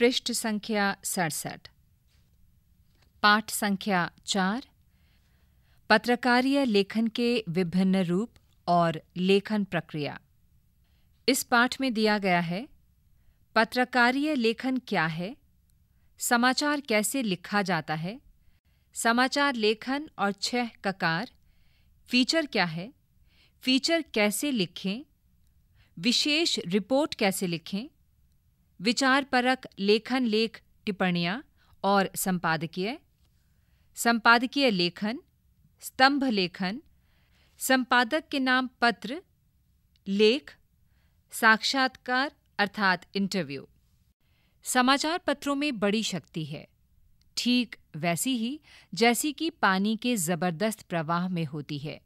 पृष्ठ संख्या सड़सठ पाठ संख्या चार पत्रकारीय लेखन के विभिन्न रूप और लेखन प्रक्रिया इस पाठ में दिया गया है पत्रकारीय लेखन क्या है समाचार कैसे लिखा जाता है समाचार लेखन और छह ककार फीचर क्या है फीचर कैसे लिखें विशेष रिपोर्ट कैसे लिखें विचारपरक लेखन लेख टिप्पणियाँ और संपादकीय संपादकीय लेखन स्तंभ लेखन संपादक के नाम पत्र लेख साक्षात्कार अर्थात इंटरव्यू समाचार पत्रों में बड़ी शक्ति है ठीक वैसी ही जैसी कि पानी के जबरदस्त प्रवाह में होती है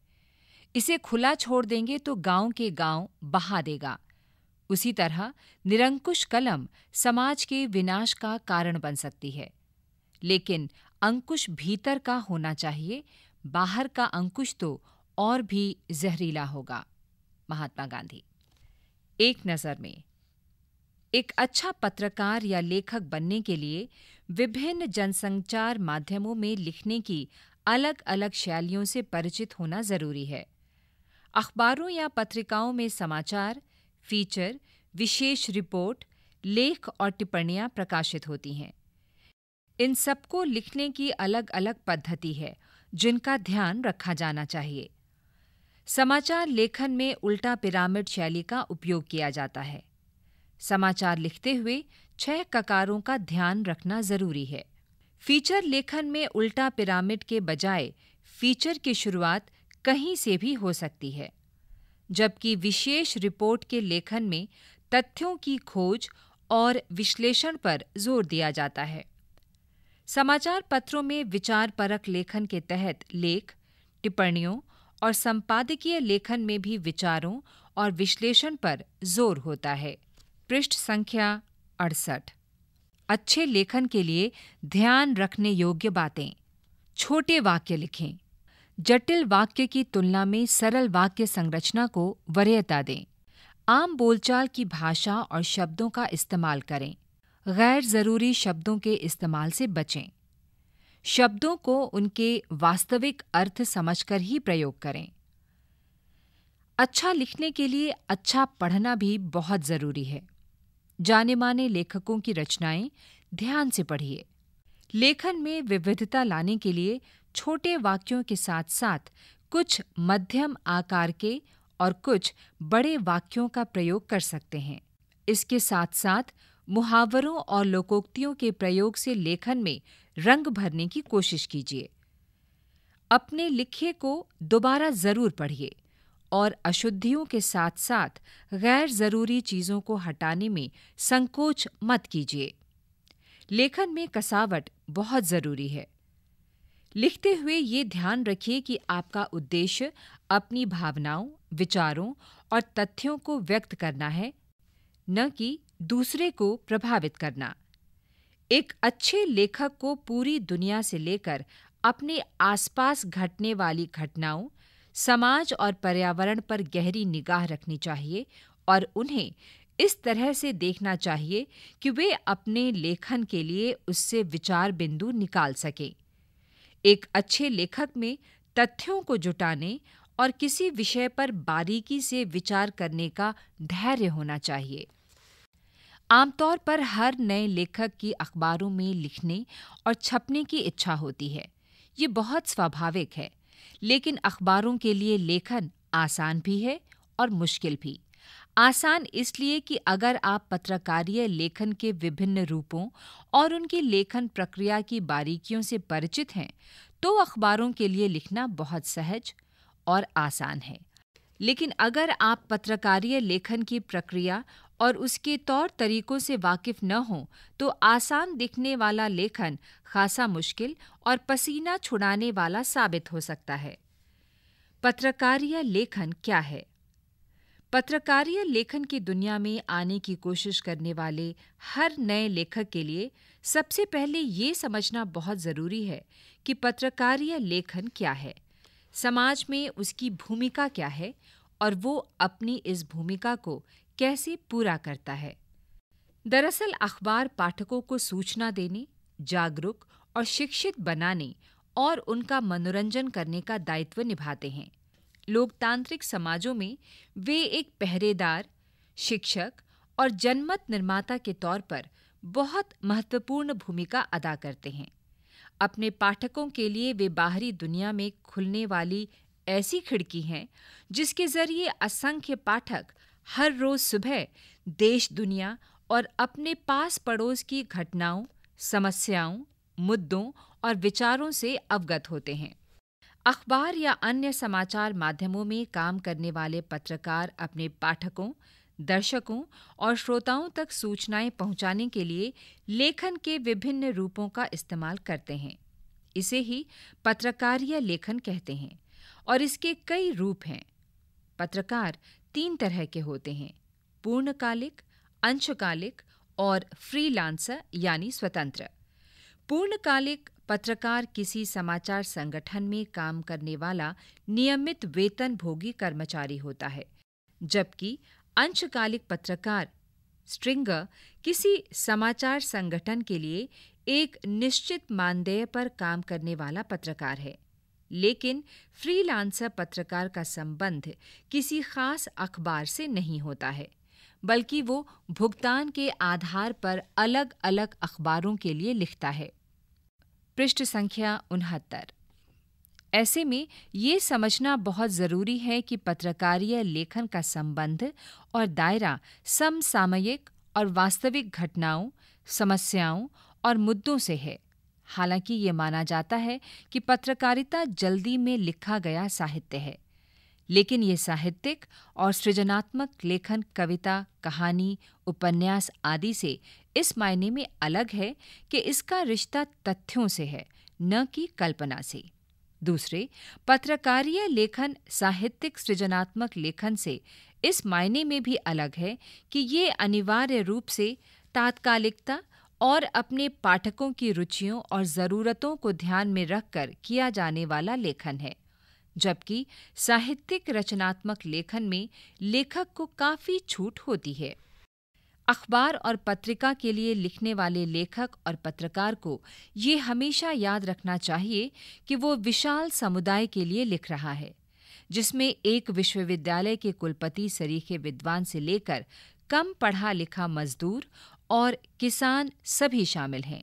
इसे खुला छोड़ देंगे तो गांव के गांव बहा देगा उसी तरह निरंकुश कलम समाज के विनाश का कारण बन सकती है लेकिन अंकुश भीतर का होना चाहिए बाहर का अंकुश तो और भी जहरीला होगा महात्मा गांधी एक नज़र में एक अच्छा पत्रकार या लेखक बनने के लिए विभिन्न जनसंचार माध्यमों में लिखने की अलग अलग शैलियों से परिचित होना जरूरी है अखबारों या पत्रिकाओं में समाचार फीचर विशेष रिपोर्ट लेख और टिप्पणियाँ प्रकाशित होती हैं इन सबको लिखने की अलग अलग पद्धति है जिनका ध्यान रखा जाना चाहिए समाचार लेखन में उल्टा पिरामिड शैली का उपयोग किया जाता है समाचार लिखते हुए छह ककारों का ध्यान रखना जरूरी है फीचर लेखन में उल्टा पिरामिड के बजाय फीचर की शुरुआत कहीं से भी हो सकती है जबकि विशेष रिपोर्ट के लेखन में तथ्यों की खोज और विश्लेषण पर जोर दिया जाता है समाचार पत्रों में विचार परक लेखन के तहत लेख टिप्पणियों और संपादकीय लेखन में भी विचारों और विश्लेषण पर जोर होता है पृष्ठ संख्या अड़सठ अच्छे लेखन के लिए ध्यान रखने योग्य बातें छोटे वाक्य लिखें जटिल वाक्य की तुलना में सरल वाक्य संरचना को वरीयता दें आम बोलचाल की भाषा और शब्दों का इस्तेमाल करें गैर ज़रूरी शब्दों के इस्तेमाल से बचें शब्दों को उनके वास्तविक अर्थ समझकर ही प्रयोग करें अच्छा लिखने के लिए अच्छा पढ़ना भी बहुत ज़रूरी है जाने माने लेखकों की रचनाएं ध्यान से पढ़िए लेखन में विविधता लाने के लिए छोटे वाक्यों के साथ साथ कुछ मध्यम आकार के और कुछ बड़े वाक्यों का प्रयोग कर सकते हैं इसके साथ साथ मुहावरों और लोकोक्तियों के प्रयोग से लेखन में रंग भरने की कोशिश कीजिए अपने लिखे को दोबारा ज़रूर पढ़िए और अशुद्धियों के साथ साथ गैर ज़रूरी चीज़ों को हटाने में संकोच मत कीजिए लेखन में कसावट बहुत ज़रूरी है लिखते हुए ये ध्यान रखिए कि आपका उद्देश्य अपनी भावनाओं विचारों और तथ्यों को व्यक्त करना है न कि दूसरे को प्रभावित करना एक अच्छे लेखक को पूरी दुनिया से लेकर अपने आसपास घटने वाली घटनाओं समाज और पर्यावरण पर गहरी निगाह रखनी चाहिए और उन्हें इस तरह से देखना चाहिए कि वे अपने लेखन के लिए उससे विचार बिंदु निकाल सकें एक अच्छे लेखक में तथ्यों को जुटाने और किसी विषय पर बारीकी से विचार करने का धैर्य होना चाहिए आमतौर पर हर नए लेखक की अखबारों में लिखने और छपने की इच्छा होती है ये बहुत स्वाभाविक है लेकिन अखबारों के लिए लेखन आसान भी है और मुश्किल भी आसान इसलिए कि अगर आप पत्रकारीय लेखन के विभिन्न रूपों और उनकी लेखन प्रक्रिया की बारीकियों से परिचित हैं तो अखबारों के लिए लिखना बहुत सहज और आसान है लेकिन अगर आप पत्रकारीय लेखन की प्रक्रिया और उसके तौर तरीकों से वाकिफ न हो तो आसान दिखने वाला लेखन खासा मुश्किल और पसीना छुड़ाने वाला साबित हो सकता है पत्रकारीय लेखन क्या है पत्रकारीय लेखन की दुनिया में आने की कोशिश करने वाले हर नए लेखक के लिए सबसे पहले ये समझना बहुत ज़रूरी है कि पत्रकारीय लेखन क्या है समाज में उसकी भूमिका क्या है और वो अपनी इस भूमिका को कैसे पूरा करता है दरअसल अखबार पाठकों को सूचना देने जागरूक और शिक्षित बनाने और उनका मनोरंजन करने का दायित्व निभाते हैं लोकतांत्रिक समाजों में वे एक पहरेदार शिक्षक और जनमत निर्माता के तौर पर बहुत महत्वपूर्ण भूमिका अदा करते हैं अपने पाठकों के लिए वे बाहरी दुनिया में खुलने वाली ऐसी खिड़की हैं जिसके जरिए असंख्य पाठक हर रोज सुबह देश दुनिया और अपने पास पड़ोस की घटनाओं समस्याओं मुद्दों और विचारों से अवगत होते हैं अखबार या अन्य समाचार माध्यमों में काम करने वाले पत्रकार अपने पाठकों दर्शकों और श्रोताओं तक सूचनाएं पहुंचाने के लिए लेखन के विभिन्न रूपों का इस्तेमाल करते हैं इसे ही पत्रकार या लेखन कहते हैं और इसके कई रूप हैं पत्रकार तीन तरह के होते हैं पूर्णकालिक अंशकालिक और फ्रीलांसर यानी स्वतंत्र पूर्णकालिक पत्रकार किसी समाचार संगठन में काम करने वाला नियमित वेतन भोगी कर्मचारी होता है जबकि अंशकालिक पत्रकार स्ट्रिंगर किसी समाचार संगठन के लिए एक निश्चित मानदेय पर काम करने वाला पत्रकार है लेकिन फ्रीलांसर पत्रकार का संबंध किसी खास अखबार से नहीं होता है बल्कि वो भुगतान के आधार पर अलग अलग अखबारों के लिए लिखता है पृष्ठ संख्या उनहत्तर ऐसे में ये समझना बहुत ज़रूरी है कि पत्रकारीय लेखन का संबंध और दायरा समसामयिक और वास्तविक घटनाओं समस्याओं और मुद्दों से है हालांकि ये माना जाता है कि पत्रकारिता जल्दी में लिखा गया साहित्य है लेकिन ये साहित्यिक और सृजनात्मक लेखन कविता कहानी उपन्यास आदि से इस मायने में अलग है कि इसका रिश्ता तथ्यों से है न कि कल्पना से दूसरे पत्रकारीय लेखन साहित्यिक सृजनात्मक लेखन से इस मायने में भी अलग है कि ये अनिवार्य रूप से तात्कालिकता और अपने पाठकों की रुचियों और ज़रूरतों को ध्यान में रखकर किया जाने वाला लेखन है जबकि साहित्यिक रचनात्मक लेखन में लेखक को काफ़ी छूट होती है अखबार और पत्रिका के लिए लिखने वाले लेखक और पत्रकार को ये हमेशा याद रखना चाहिए कि वो विशाल समुदाय के लिए लिख रहा है जिसमें एक विश्वविद्यालय के कुलपति सरीखे विद्वान से लेकर कम पढ़ा लिखा मजदूर और किसान सभी शामिल हैं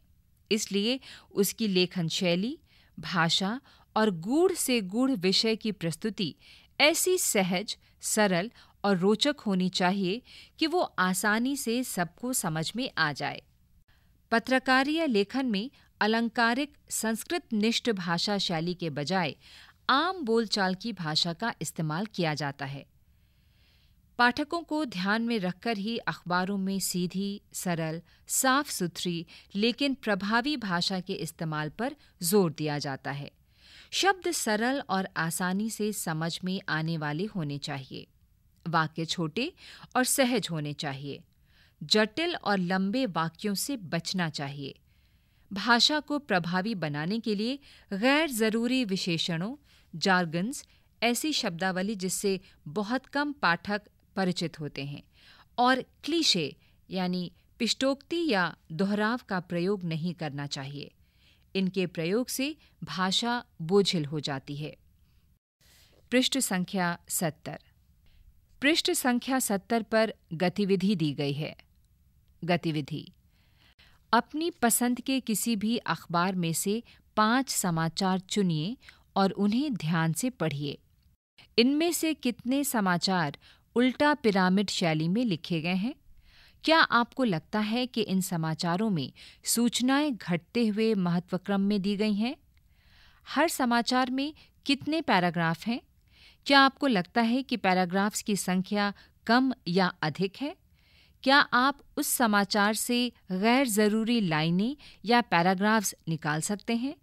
इसलिए उसकी लेखन शैली भाषा और गूढ़ से गूढ़ विषय की प्रस्तुति ऐसी सहज सरल और रोचक होनी चाहिए कि वो आसानी से सबको समझ में आ जाए पत्रकारीय या लेखन में अलंकारिक संस्कृत निष्ठ भाषा शैली के बजाय आम बोलचाल की भाषा का इस्तेमाल किया जाता है पाठकों को ध्यान में रखकर ही अखबारों में सीधी सरल साफ सुथरी लेकिन प्रभावी भाषा के इस्तेमाल पर जोर दिया जाता है शब्द सरल और आसानी से समझ में आने वाले होने चाहिए वाक्य छोटे और सहज होने चाहिए जटिल और लंबे वाक्यों से बचना चाहिए भाषा को प्रभावी बनाने के लिए गैर ज़रूरी विशेषणों जार्गन्स ऐसी शब्दावली जिससे बहुत कम पाठक परिचित होते हैं और क्लीशे यानी पिष्टोक्ति या दोहराव का प्रयोग नहीं करना चाहिए इनके प्रयोग से भाषा बोझिल हो जाती है पृष्ठ संख्या सत्तर पृष्ठ संख्या सत्तर पर गतिविधि दी गई है गतिविधि अपनी पसंद के किसी भी अखबार में से पांच समाचार चुनिए और उन्हें ध्यान से पढ़िए इनमें से कितने समाचार उल्टा पिरामिड शैली में लिखे गए हैं क्या आपको लगता है कि इन समाचारों में सूचनाएं घटते हुए महत्वक्रम में दी गई हैं हर समाचार में कितने पैराग्राफ हैं क्या आपको लगता है कि पैराग्राफ्स की संख्या कम या अधिक है क्या आप उस समाचार से गैर ज़रूरी लाइनें या पैराग्राफ्स निकाल सकते हैं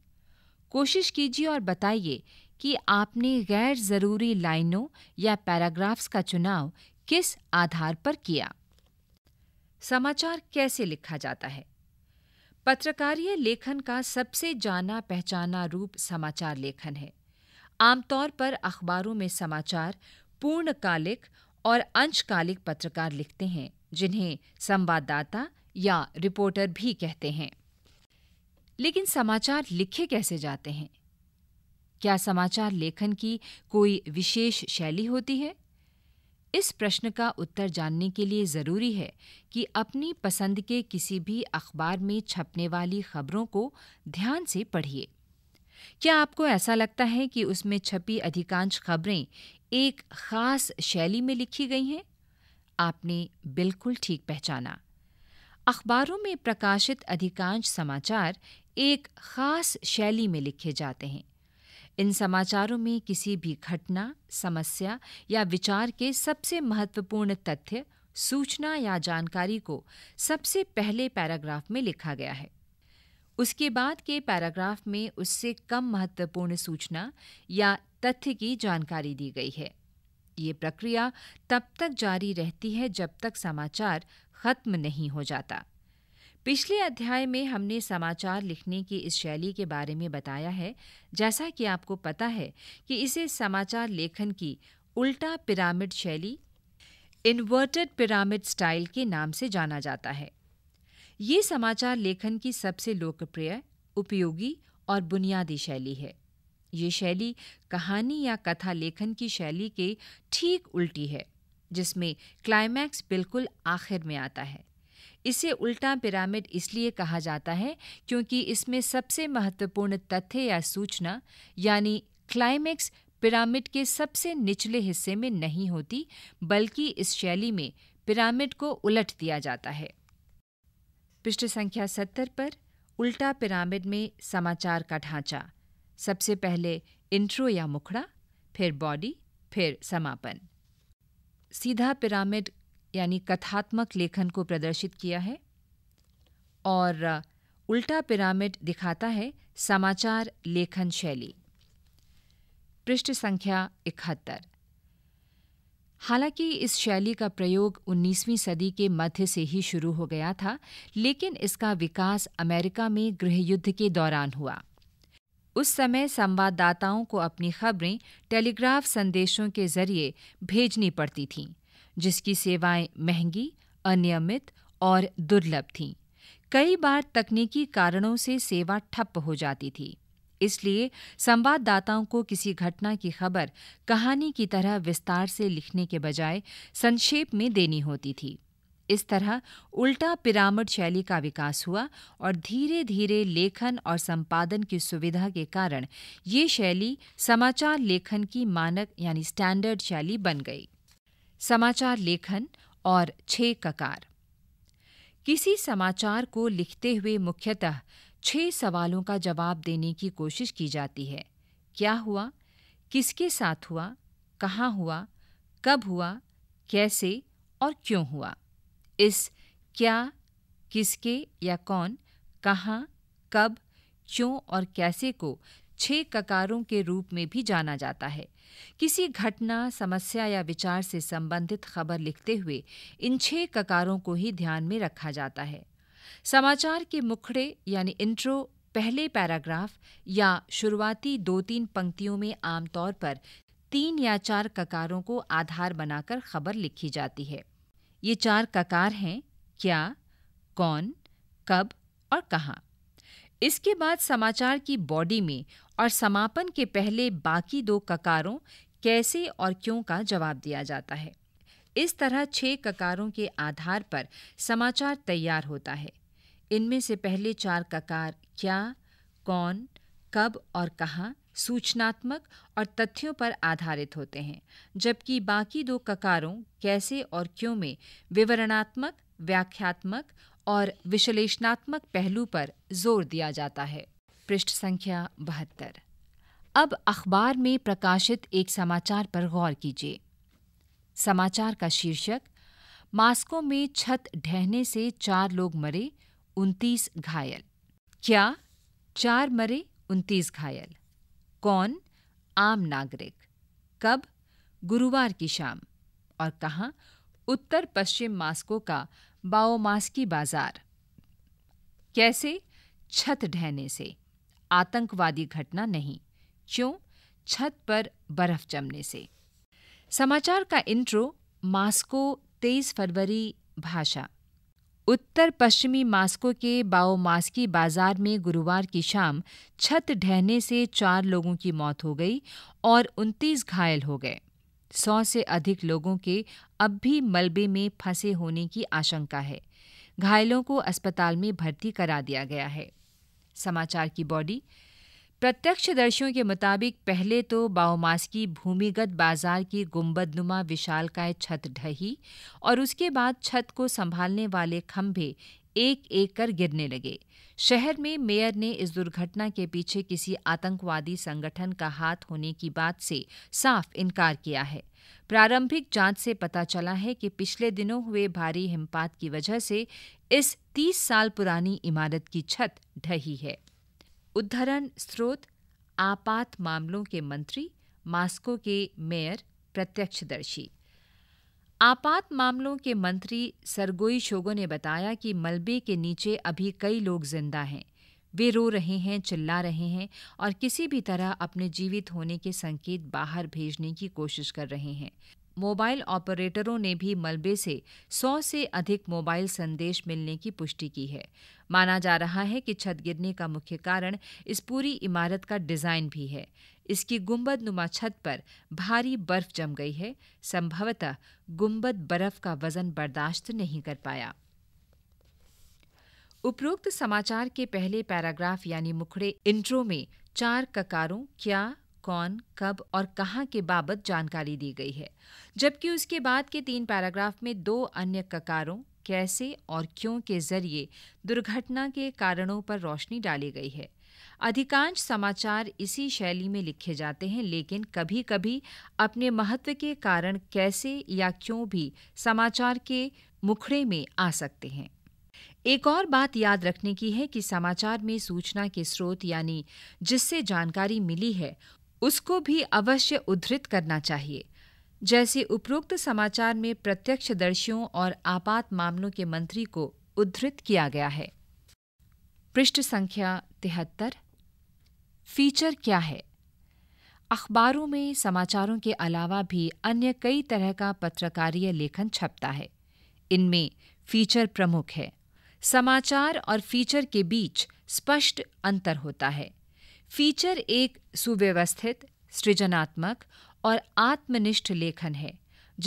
कोशिश कीजिए और बताइए कि आपने गैर ज़रूरी लाइनों या पैराग्राफ्स का चुनाव किस आधार पर किया समाचार कैसे लिखा जाता है पत्रकारीय लेखन का सबसे जाना पहचाना रूप समाचार लेखन है आमतौर पर अखबारों में समाचार पूर्णकालिक और अंशकालिक पत्रकार लिखते हैं जिन्हें संवाददाता या रिपोर्टर भी कहते हैं लेकिन समाचार लिखे कैसे जाते हैं क्या समाचार लेखन की कोई विशेष शैली होती है इस प्रश्न का उत्तर जानने के लिए ज़रूरी है कि अपनी पसंद के किसी भी अखबार में छपने वाली खबरों को ध्यान से पढ़िए क्या आपको ऐसा लगता है कि उसमें छपी अधिकांश खबरें एक खास शैली में लिखी गई हैं आपने बिल्कुल ठीक पहचाना अखबारों में प्रकाशित अधिकांश समाचार एक खास शैली में लिखे जाते हैं इन समाचारों में किसी भी घटना समस्या या विचार के सबसे महत्वपूर्ण तथ्य सूचना या जानकारी को सबसे पहले पैराग्राफ में लिखा गया है उसके बाद के पैराग्राफ में उससे कम महत्वपूर्ण सूचना या तथ्य की जानकारी दी गई है ये प्रक्रिया तब तक जारी रहती है जब तक समाचार खत्म नहीं हो जाता पिछले अध्याय में हमने समाचार लिखने की इस शैली के बारे में बताया है जैसा कि आपको पता है कि इसे समाचार लेखन की उल्टा पिरामिड शैली इन्वर्टेड पिरामिड स्टाइल के नाम से जाना जाता है ये समाचार लेखन की सबसे लोकप्रिय उपयोगी और बुनियादी शैली है ये शैली कहानी या कथा लेखन की शैली के ठीक उल्टी है जिसमें क्लाइमैक्स बिल्कुल आखिर में आता है इसे उल्टा पिरामिड इसलिए कहा जाता है क्योंकि इसमें सबसे महत्वपूर्ण तथ्य या सूचना यानी क्लाइमैक्स पिरामिड के सबसे निचले हिस्से में नहीं होती बल्कि इस शैली में पिरामिड को उलट दिया जाता है पृष्ठ संख्या सत्तर पर उल्टा पिरामिड में समाचार का ढांचा सबसे पहले इंट्रो या मुखड़ा फिर बॉडी फिर समापन सीधा पिरामिड यानी कथात्मक लेखन को प्रदर्शित किया है और उल्टा पिरामिड दिखाता है समाचार लेखन शैली पृष्ठ संख्या इकहत्तर हालांकि इस शैली का प्रयोग 19वीं सदी के मध्य से ही शुरू हो गया था लेकिन इसका विकास अमेरिका में गृहयुद्ध के दौरान हुआ उस समय संवाददाताओं को अपनी खबरें टेलीग्राफ संदेशों के जरिए भेजनी पड़ती थीं जिसकी सेवाएं महंगी अनियमित और दुर्लभ थीं कई बार तकनीकी कारणों से सेवा ठप्प हो जाती थी इसलिए संवाददाताओं को किसी घटना की खबर कहानी की तरह विस्तार से लिखने के बजाय संक्षेप में देनी होती थी इस तरह उल्टा पिरामिड शैली का विकास हुआ और धीरे धीरे लेखन और संपादन की सुविधा के कारण ये शैली समाचार लेखन की मानक यानी स्टैंडर्ड शैली बन गई समाचार लेखन और छे ककार किसी समाचार को लिखते हुए मुख्यतः छह सवालों का जवाब देने की कोशिश की जाती है क्या हुआ किसके साथ हुआ कहाँ हुआ कब हुआ कैसे और क्यों हुआ इस क्या किसके या कौन कहाँ कब क्यों और कैसे को छह ककारों के रूप में भी जाना जाता है किसी घटना समस्या या विचार से संबंधित खबर लिखते हुए इन छह ककारों को ही ध्यान में रखा जाता है समाचार के मुखड़े यानी इंट्रो पहले पैराग्राफ या शुरुआती दो तीन पंक्तियों में आमतौर पर तीन या चार ककारों को आधार बनाकर खबर लिखी जाती है ये चार ककार हैं क्या कौन कब और कहाँ इसके बाद समाचार की बॉडी में और समापन के पहले बाकी दो ककारों कैसे और क्यों का जवाब दिया जाता है इस तरह छह ककारों के आधार पर समाचार तैयार होता है इनमें से पहले चार ककार क्या कौन कब और कहाँ सूचनात्मक और तथ्यों पर आधारित होते हैं जबकि बाकी दो ककारों कैसे और क्यों में विवरणात्मक व्याख्यात्मक और विश्लेषणात्मक पहलू पर जोर दिया जाता है पृष्ठ संख्या बहत्तर अब अखबार में प्रकाशित एक समाचार पर गौर कीजिए समाचार का शीर्षक मास्को में छत ढहने से चार लोग मरे उनतीस घायल क्या चार मरे उनतीस घायल कौन आम नागरिक कब गुरुवार की शाम और कहा उत्तर पश्चिम मास्को का बाओमास्की बाजार कैसे छत ढहने से आतंकवादी घटना नहीं क्यों छत पर बर्फ जमने से समाचार का इंट्रो मास्को 23 फरवरी भाषा उत्तर पश्चिमी मास्को के बाओमास्की बाजार में गुरुवार की शाम छत ढहने से चार लोगों की मौत हो गई और 29 घायल हो गए सौ से अधिक लोगों के अब भी मलबे में फंसे होने की आशंका है घायलों को अस्पताल में भर्ती करा दिया गया है समाचार की बॉडी प्रत्यक्षदर्शियों के मुताबिक पहले तो बाओमास की भूमिगत बाजार की गुंबदनुमा विशालकाय छत ढही और उसके बाद छत को संभालने वाले खंभे एक एक कर गिरने लगे शहर में मेयर ने इस दुर्घटना के पीछे किसी आतंकवादी संगठन का हाथ होने की बात से साफ इनकार किया है प्रारंभिक जांच से पता चला है कि पिछले दिनों हुए भारी हिमपात की वजह से इस 30 साल पुरानी इमारत की छत ढही है उद्धरण स्रोत आपात मामलों के मंत्री मास्को के मेयर प्रत्यक्षदर्शी आपात मामलों के मंत्री सरगोई शोगो ने बताया कि मलबे के नीचे अभी कई लोग जिंदा हैं वे रो रहे हैं चिल्ला रहे हैं और किसी भी तरह अपने जीवित होने के संकेत बाहर भेजने की कोशिश कर रहे हैं मोबाइल ऑपरेटरों ने भी मलबे से 100 से अधिक मोबाइल संदेश मिलने की पुष्टि की है माना जा रहा है कि छत गिरने का मुख्य कारण इस पूरी इमारत का डिजाइन भी है इसकी गुंबद नुमा छत पर भारी बर्फ जम गई है संभवतः गुंबद बर्फ का वजन बर्दाश्त नहीं कर पाया उपरोक्त समाचार के पहले पैराग्राफ यानी मुखड़े इंट्रो में चार ककारों क्या कौन कब और कहाँ के बाबत जानकारी दी गई है जबकि उसके बाद के तीन पैराग्राफ में दो अन्य ककारों कैसे और क्यों के जरिए दुर्घटना के कारणों पर रोशनी डाली गई है अधिकांश समाचार इसी शैली में लिखे जाते हैं लेकिन कभी कभी अपने महत्व के कारण कैसे या क्यों भी समाचार के मुखड़े में आ सकते हैं एक और बात याद रखने की है कि समाचार में सूचना के स्रोत यानी जिससे जानकारी मिली है उसको भी अवश्य उद्धृत करना चाहिए जैसे उपरोक्त समाचार में प्रत्यक्षदर्शियों और आपात मामलों के मंत्री को उद्धृत किया गया है पृष्ठ संख्या तिहत्तर फीचर क्या है अखबारों में समाचारों के अलावा भी अन्य कई तरह का पत्रकारीय लेखन छपता है इनमें फीचर प्रमुख है समाचार और फीचर के बीच स्पष्ट अंतर होता है फीचर एक सुव्यवस्थित सृजनात्मक और आत्मनिष्ठ लेखन है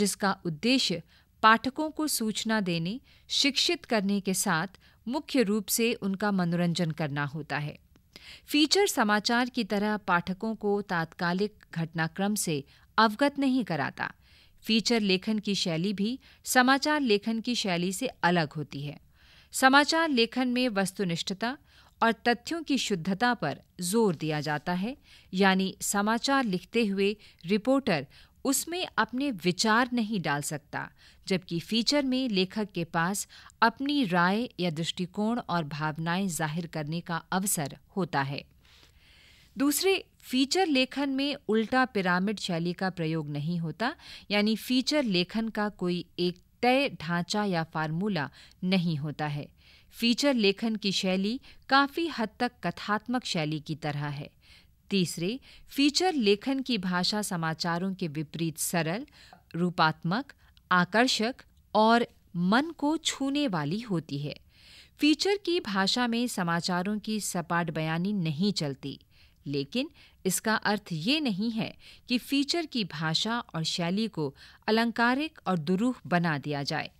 जिसका उद्देश्य पाठकों को सूचना देने शिक्षित करने के साथ मुख्य रूप से उनका मनोरंजन करना होता है फीचर समाचार की तरह पाठकों को तात्कालिक घटनाक्रम से अवगत नहीं कराता फीचर लेखन की शैली भी समाचार लेखन की शैली से अलग होती है समाचार लेखन में वस्तुनिष्ठता और तथ्यों की शुद्धता पर जोर दिया जाता है यानी समाचार लिखते हुए रिपोर्टर उसमें अपने विचार नहीं डाल सकता जबकि फीचर में लेखक के पास अपनी राय या दृष्टिकोण और भावनाएं जाहिर करने का अवसर होता है दूसरे फीचर लेखन में उल्टा पिरामिड शैली का प्रयोग नहीं होता यानी फीचर लेखन का कोई एक तय ढांचा या फार्मूला नहीं होता है फीचर लेखन की शैली काफी हद तक कथात्मक शैली की तरह है तीसरे फीचर लेखन की भाषा समाचारों के विपरीत सरल रूपात्मक आकर्षक और मन को छूने वाली होती है फीचर की भाषा में समाचारों की सपाट बयानी नहीं चलती लेकिन इसका अर्थ ये नहीं है कि फीचर की भाषा और शैली को अलंकारिक और दुरूह बना दिया जाए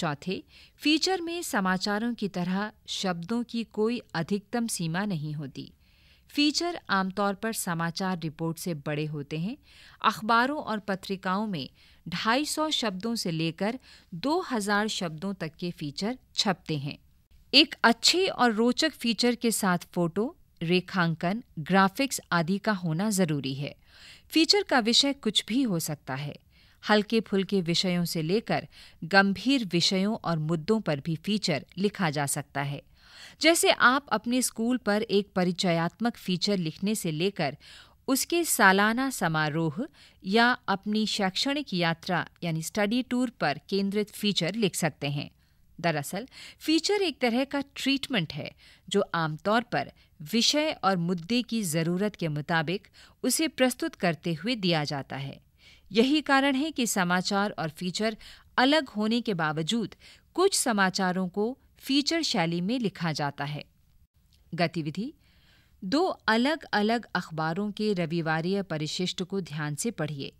चौथे फीचर में समाचारों की तरह शब्दों की कोई अधिकतम सीमा नहीं होती फीचर आमतौर पर समाचार रिपोर्ट से बड़े होते हैं अखबारों और पत्रिकाओं में 250 शब्दों से लेकर 2000 शब्दों तक के फीचर छपते हैं एक अच्छे और रोचक फीचर के साथ फोटो रेखांकन ग्राफिक्स आदि का होना जरूरी है फीचर का विषय कुछ भी हो सकता है हल्के फुल्के विषयों से लेकर गंभीर विषयों और मुद्दों पर भी फीचर लिखा जा सकता है जैसे आप अपने स्कूल पर एक परिचयात्मक फीचर लिखने से लेकर उसके सालाना समारोह या अपनी शैक्षणिक यात्रा यानी स्टडी टूर पर केंद्रित फीचर लिख सकते हैं दरअसल फीचर एक तरह का ट्रीटमेंट है जो आमतौर पर विषय और मुद्दे की ज़रूरत के मुताबिक उसे प्रस्तुत करते हुए दिया जाता है यही कारण है कि समाचार और फीचर अलग होने के बावजूद कुछ समाचारों को फीचर शैली में लिखा जाता है गतिविधि दो अलग अलग अखबारों के रविवारीय परिशिष्ट को ध्यान से पढ़िए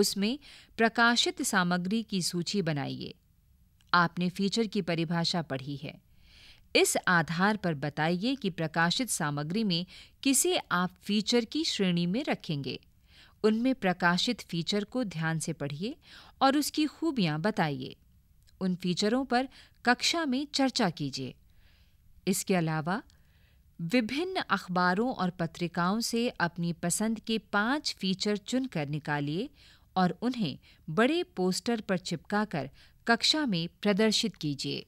उसमें प्रकाशित सामग्री की सूची बनाइए आपने फीचर की परिभाषा पढ़ी है इस आधार पर बताइए कि प्रकाशित सामग्री में किसे आप फीचर की श्रेणी में रखेंगे उनमें प्रकाशित फीचर को ध्यान से पढ़िए और उसकी खूबियां बताइए उन फीचरों पर कक्षा में चर्चा कीजिए इसके अलावा विभिन्न अखबारों और पत्रिकाओं से अपनी पसंद के पांच फीचर चुनकर निकालिए और उन्हें बड़े पोस्टर पर चिपकाकर कक्षा में प्रदर्शित कीजिए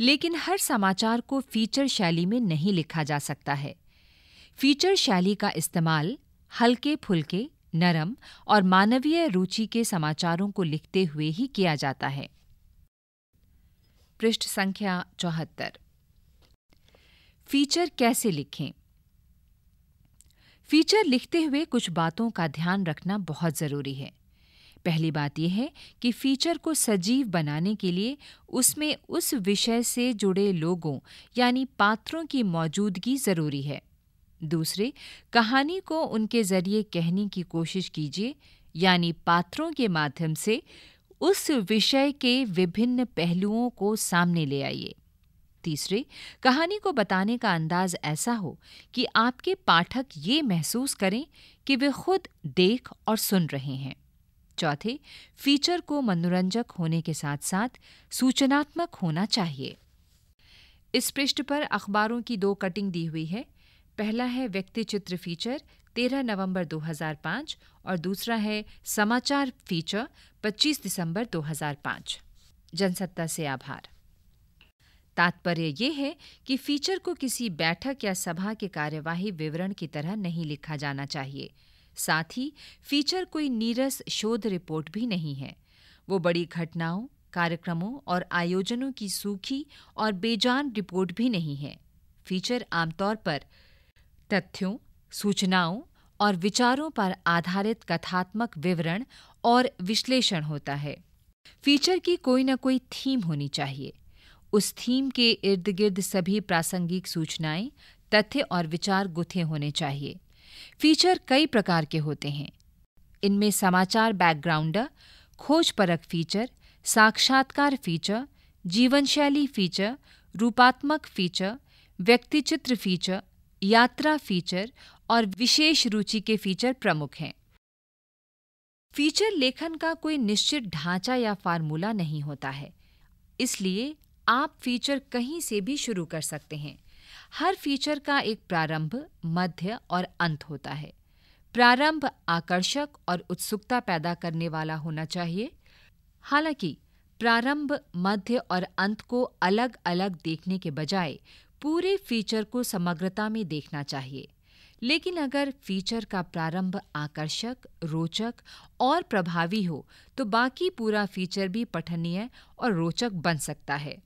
लेकिन हर समाचार को फीचर शैली में नहीं लिखा जा सकता है फीचर शैली का इस्तेमाल हल्के फुल्के नरम और मानवीय रुचि के समाचारों को लिखते हुए ही किया जाता है पृष्ठ संख्या चौहत्तर फीचर कैसे लिखें फीचर लिखते हुए कुछ बातों का ध्यान रखना बहुत ज़रूरी है पहली बात यह है कि फीचर को सजीव बनाने के लिए उसमें उस विषय से जुड़े लोगों यानी पात्रों की मौजूदगी ज़रूरी है दूसरे कहानी को उनके जरिए कहने की कोशिश कीजिए यानी पात्रों के माध्यम से उस विषय के विभिन्न पहलुओं को सामने ले आइए तीसरे कहानी को बताने का अंदाज ऐसा हो कि आपके पाठक ये महसूस करें कि वे खुद देख और सुन रहे हैं चौथे फीचर को मनोरंजक होने के साथ साथ सूचनात्मक होना चाहिए इस पृष्ठ पर अखबारों की दो कटिंग दी हुई है पहला है व्यक्ति चित्र फीचर 13 नवंबर 2005 और दूसरा है समाचार फीचर 25 दिसंबर 2005 जनसत्ता से आभार तात्पर्य यह है कि फीचर को किसी बैठक या सभा के कार्यवाही विवरण की तरह नहीं लिखा जाना चाहिए साथ ही फीचर कोई नीरस शोध रिपोर्ट भी नहीं है वो बड़ी घटनाओं कार्यक्रमों और आयोजनों की सूखी और बेजान रिपोर्ट भी नहीं है फीचर आमतौर पर तथ्यों सूचनाओं और विचारों पर आधारित कथात्मक विवरण और विश्लेषण होता है फीचर की कोई ना कोई थीम होनी चाहिए उस थीम के इर्द गिर्द सभी प्रासंगिक सूचनाएं तथ्य और विचार गुथे होने चाहिए फीचर कई प्रकार के होते हैं इनमें समाचार बैकग्राउंडर खोजपरक फीचर साक्षात्कार फीचर जीवनशैली फीचर रूपात्मक फीचर व्यक्तिचित्र फीचर यात्रा फीचर और विशेष रुचि के फीचर प्रमुख हैं फीचर लेखन का कोई निश्चित ढांचा या फार्मूला नहीं होता है इसलिए आप फीचर कहीं से भी शुरू कर सकते हैं हर फीचर का एक प्रारंभ मध्य और अंत होता है प्रारंभ आकर्षक और उत्सुकता पैदा करने वाला होना चाहिए हालांकि प्रारंभ मध्य और अंत को अलग अलग देखने के बजाय पूरे फीचर को समग्रता में देखना चाहिए लेकिन अगर फीचर का प्रारंभ आकर्षक रोचक और प्रभावी हो तो बाकी पूरा फीचर भी पठनीय और रोचक बन सकता है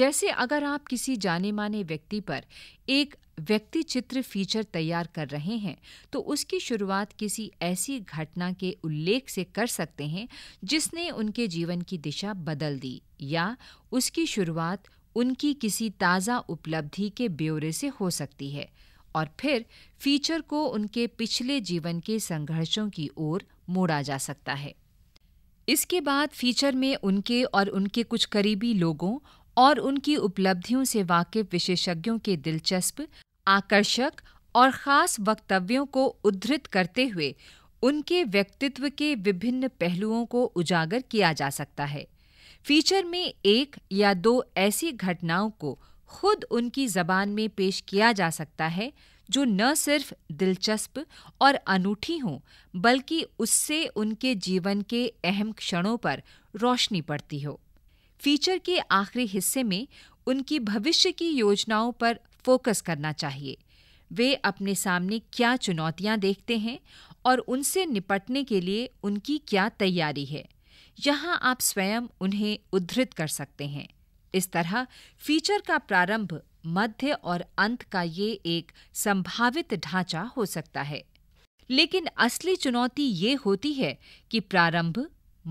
जैसे अगर आप किसी जाने माने व्यक्ति पर एक व्यक्ति चित्र फीचर तैयार कर रहे हैं तो उसकी शुरुआत किसी ऐसी घटना के उल्लेख से कर सकते हैं जिसने उनके जीवन की दिशा बदल दी या उसकी शुरुआत उनकी किसी ताज़ा उपलब्धि के ब्यौरे से हो सकती है और फिर फीचर को उनके पिछले जीवन के संघर्षों की ओर मोड़ा जा सकता है इसके बाद फीचर में उनके और उनके कुछ करीबी लोगों और उनकी उपलब्धियों से वाकिफ विशेषज्ञों के दिलचस्प आकर्षक और ख़ास वक्तव्यों को उद्धृत करते हुए उनके व्यक्तित्व के विभिन्न पहलुओं को उजागर किया जा सकता है फीचर में एक या दो ऐसी घटनाओं को खुद उनकी जबान में पेश किया जा सकता है जो न सिर्फ दिलचस्प और अनूठी हों बल्कि उससे उनके जीवन के अहम क्षणों पर रोशनी पड़ती हो फीचर के आखिरी हिस्से में उनकी भविष्य की योजनाओं पर फोकस करना चाहिए वे अपने सामने क्या चुनौतियां देखते हैं और उनसे निपटने के लिए उनकी क्या तैयारी है यहां आप स्वयं उन्हें उद्धृत कर सकते हैं इस तरह फीचर का प्रारंभ मध्य और अंत का ये एक संभावित ढांचा हो सकता है लेकिन असली चुनौती ये होती है कि प्रारंभ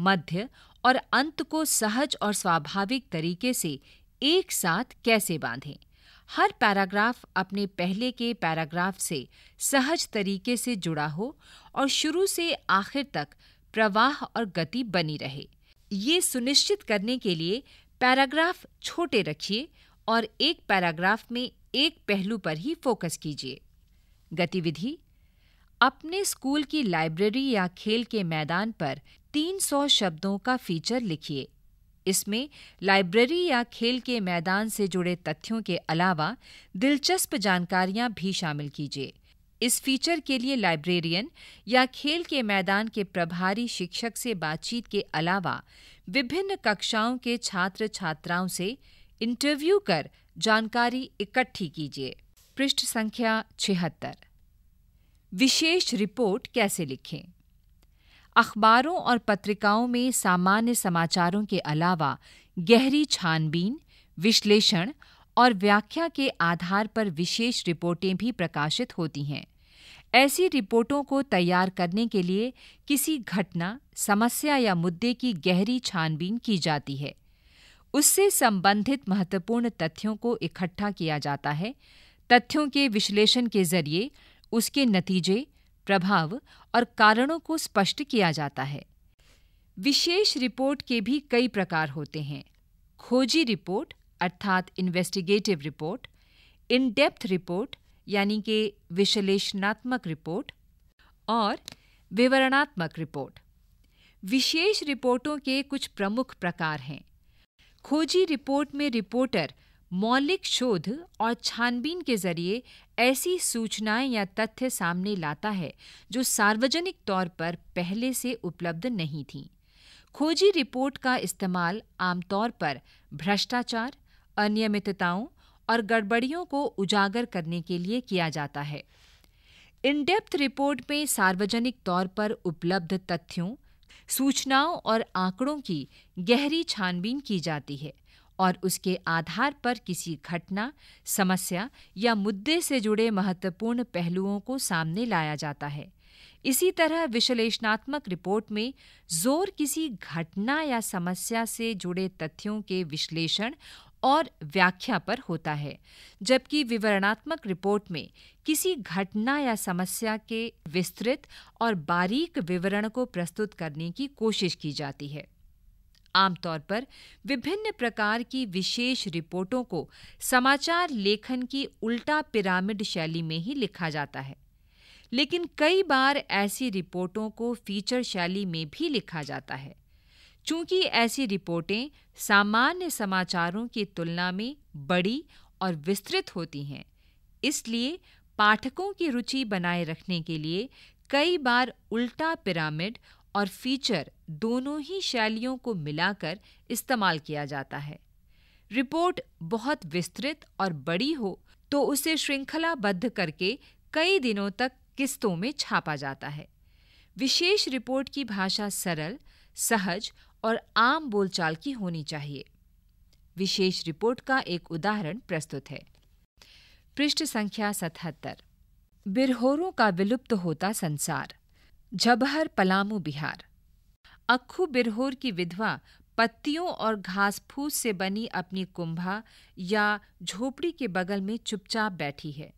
मध्य और अंत को सहज और स्वाभाविक तरीके से एक साथ कैसे बांधें हर पैराग्राफ अपने पहले के पैराग्राफ से सहज तरीके से जुड़ा हो और शुरू से आखिर तक प्रवाह और गति बनी रहे ये सुनिश्चित करने के लिए पैराग्राफ छोटे रखिए और एक पैराग्राफ में एक पहलू पर ही फोकस कीजिए गतिविधि अपने स्कूल की लाइब्रेरी या खेल के मैदान पर 300 शब्दों का फीचर लिखिए इसमें लाइब्रेरी या खेल के मैदान से जुड़े तथ्यों के अलावा दिलचस्प जानकारियां भी शामिल कीजिए इस फीचर के लिए लाइब्रेरियन या खेल के मैदान के प्रभारी शिक्षक से बातचीत के अलावा विभिन्न कक्षाओं के छात्र छात्राओं से इंटरव्यू कर जानकारी इकट्ठी कीजिए पृष्ठ संख्या छिहत्तर विशेष रिपोर्ट कैसे लिखें अखबारों और पत्रिकाओं में सामान्य समाचारों के अलावा गहरी छानबीन विश्लेषण और व्याख्या के आधार पर विशेष रिपोर्टें भी प्रकाशित होती हैं ऐसी रिपोर्टों को तैयार करने के लिए किसी घटना समस्या या मुद्दे की गहरी छानबीन की जाती है उससे संबंधित महत्वपूर्ण तथ्यों को इकट्ठा किया जाता है तथ्यों के विश्लेषण के जरिए उसके नतीजे प्रभाव और कारणों को स्पष्ट किया जाता है विशेष रिपोर्ट के भी कई प्रकार होते हैं खोजी रिपोर्ट अर्थात investigative report in depth report यानी कि विश्लेषणात्मक रिपोर्ट और विवरणात्मक रिपोर्ट विशेष रिपोर्टों के कुछ प्रमुख प्रकार हैं खोजी रिपोर्ट में रिपोर्टर मौलिक शोध और छानबीन के जरिए ऐसी सूचनाएं या तथ्य सामने लाता है जो सार्वजनिक तौर पर पहले से उपलब्ध नहीं थीं। खोजी रिपोर्ट का इस्तेमाल आमतौर पर भ्रष्टाचार अनियमितताओं और गड़बड़ियों को उजागर करने के लिए किया जाता है इन डेप्थ रिपोर्ट में सार्वजनिक तौर पर उपलब्ध तथ्यों सूचनाओं और आंकड़ों की गहरी छानबीन की जाती है और उसके आधार पर किसी घटना समस्या या मुद्दे से जुड़े महत्वपूर्ण पहलुओं को सामने लाया जाता है इसी तरह विश्लेषणात्मक रिपोर्ट में जोर किसी घटना या समस्या से जुड़े तथ्यों के विश्लेषण और व्याख्या पर होता है जबकि विवरणात्मक रिपोर्ट में किसी घटना या समस्या के विस्तृत और बारीक विवरण को प्रस्तुत करने की कोशिश की जाती है आमतौर पर विभिन्न प्रकार की विशेष रिपोर्टों को समाचार लेखन की उल्टा पिरामिड शैली में ही लिखा जाता है लेकिन कई बार ऐसी रिपोर्टों को फीचर शैली में भी लिखा जाता है चूंकि ऐसी रिपोर्टें सामान्य समाचारों की तुलना में बड़ी और विस्तृत होती हैं इसलिए पाठकों की रुचि बनाए रखने के लिए कई बार उल्टा पिरामिड और फीचर दोनों ही शैलियों को मिलाकर इस्तेमाल किया जाता है रिपोर्ट बहुत विस्तृत और बड़ी हो तो उसे श्रृंखलाबद्ध करके कई दिनों तक किस्तों में छापा जाता है विशेष रिपोर्ट की भाषा सरल सहज और आम बोलचाल की होनी चाहिए विशेष रिपोर्ट का एक उदाहरण प्रस्तुत है पृष्ठ संख्या सतहत्तर बिरहोरों का विलुप्त होता संसार झबहर पलामू बिहार अक्खू बिरहोर की विधवा पत्तियों और घास फूस से बनी अपनी कुंभा या झोपड़ी के बगल में चुपचाप बैठी है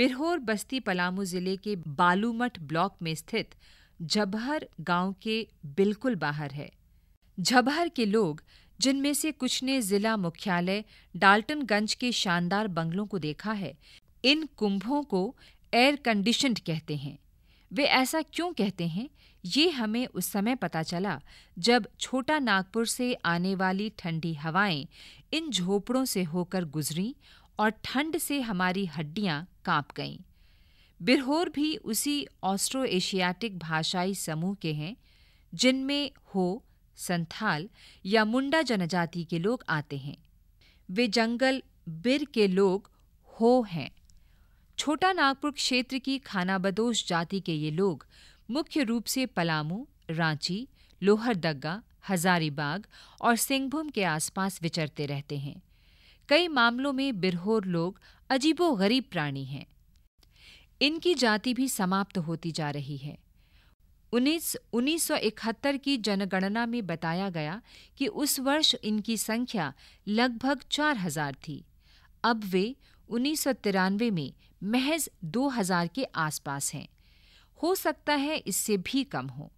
बिरहोर बस्ती पलामू जिले के बालूमठ ब्लॉक में स्थित जबहर गांव के बिल्कुल बाहर है झबहर के लोग जिनमें से कुछ ने जिला मुख्यालय डाल्टनगंज के शानदार बंगलों को देखा है इन कुंभों को एयर कंडीशनड कहते हैं वे ऐसा क्यों कहते हैं ये हमें उस समय पता चला जब छोटा नागपुर से आने वाली ठंडी हवाएं इन झोपड़ों से होकर गुजरी और ठंड से हमारी हड्डियां कांप गईं बिरहोर भी उसी ऑस्ट्रो एशियाटिक भाषाई समूह के हैं जिनमें हो संथाल या मुंडा जनजाति के लोग आते हैं वे जंगल बिर के लोग हो हैं छोटा नागपुर क्षेत्र की खानाबदोश जाति के ये लोग मुख्य रूप से पलामू रांची लोहरदगा हजारीबाग और सिंहभूम के आसपास विचरते रहते हैं कई मामलों में बिरहोर लोग अजीबो गरीब प्राणी हैं इनकी जाति भी समाप्त होती जा रही है उन्नीस 1971 की जनगणना में बताया गया कि उस वर्ष इनकी संख्या लगभग 4000 थी अब वे उन्नीस में महज 2000 के आसपास हैं हो सकता है इससे भी कम हो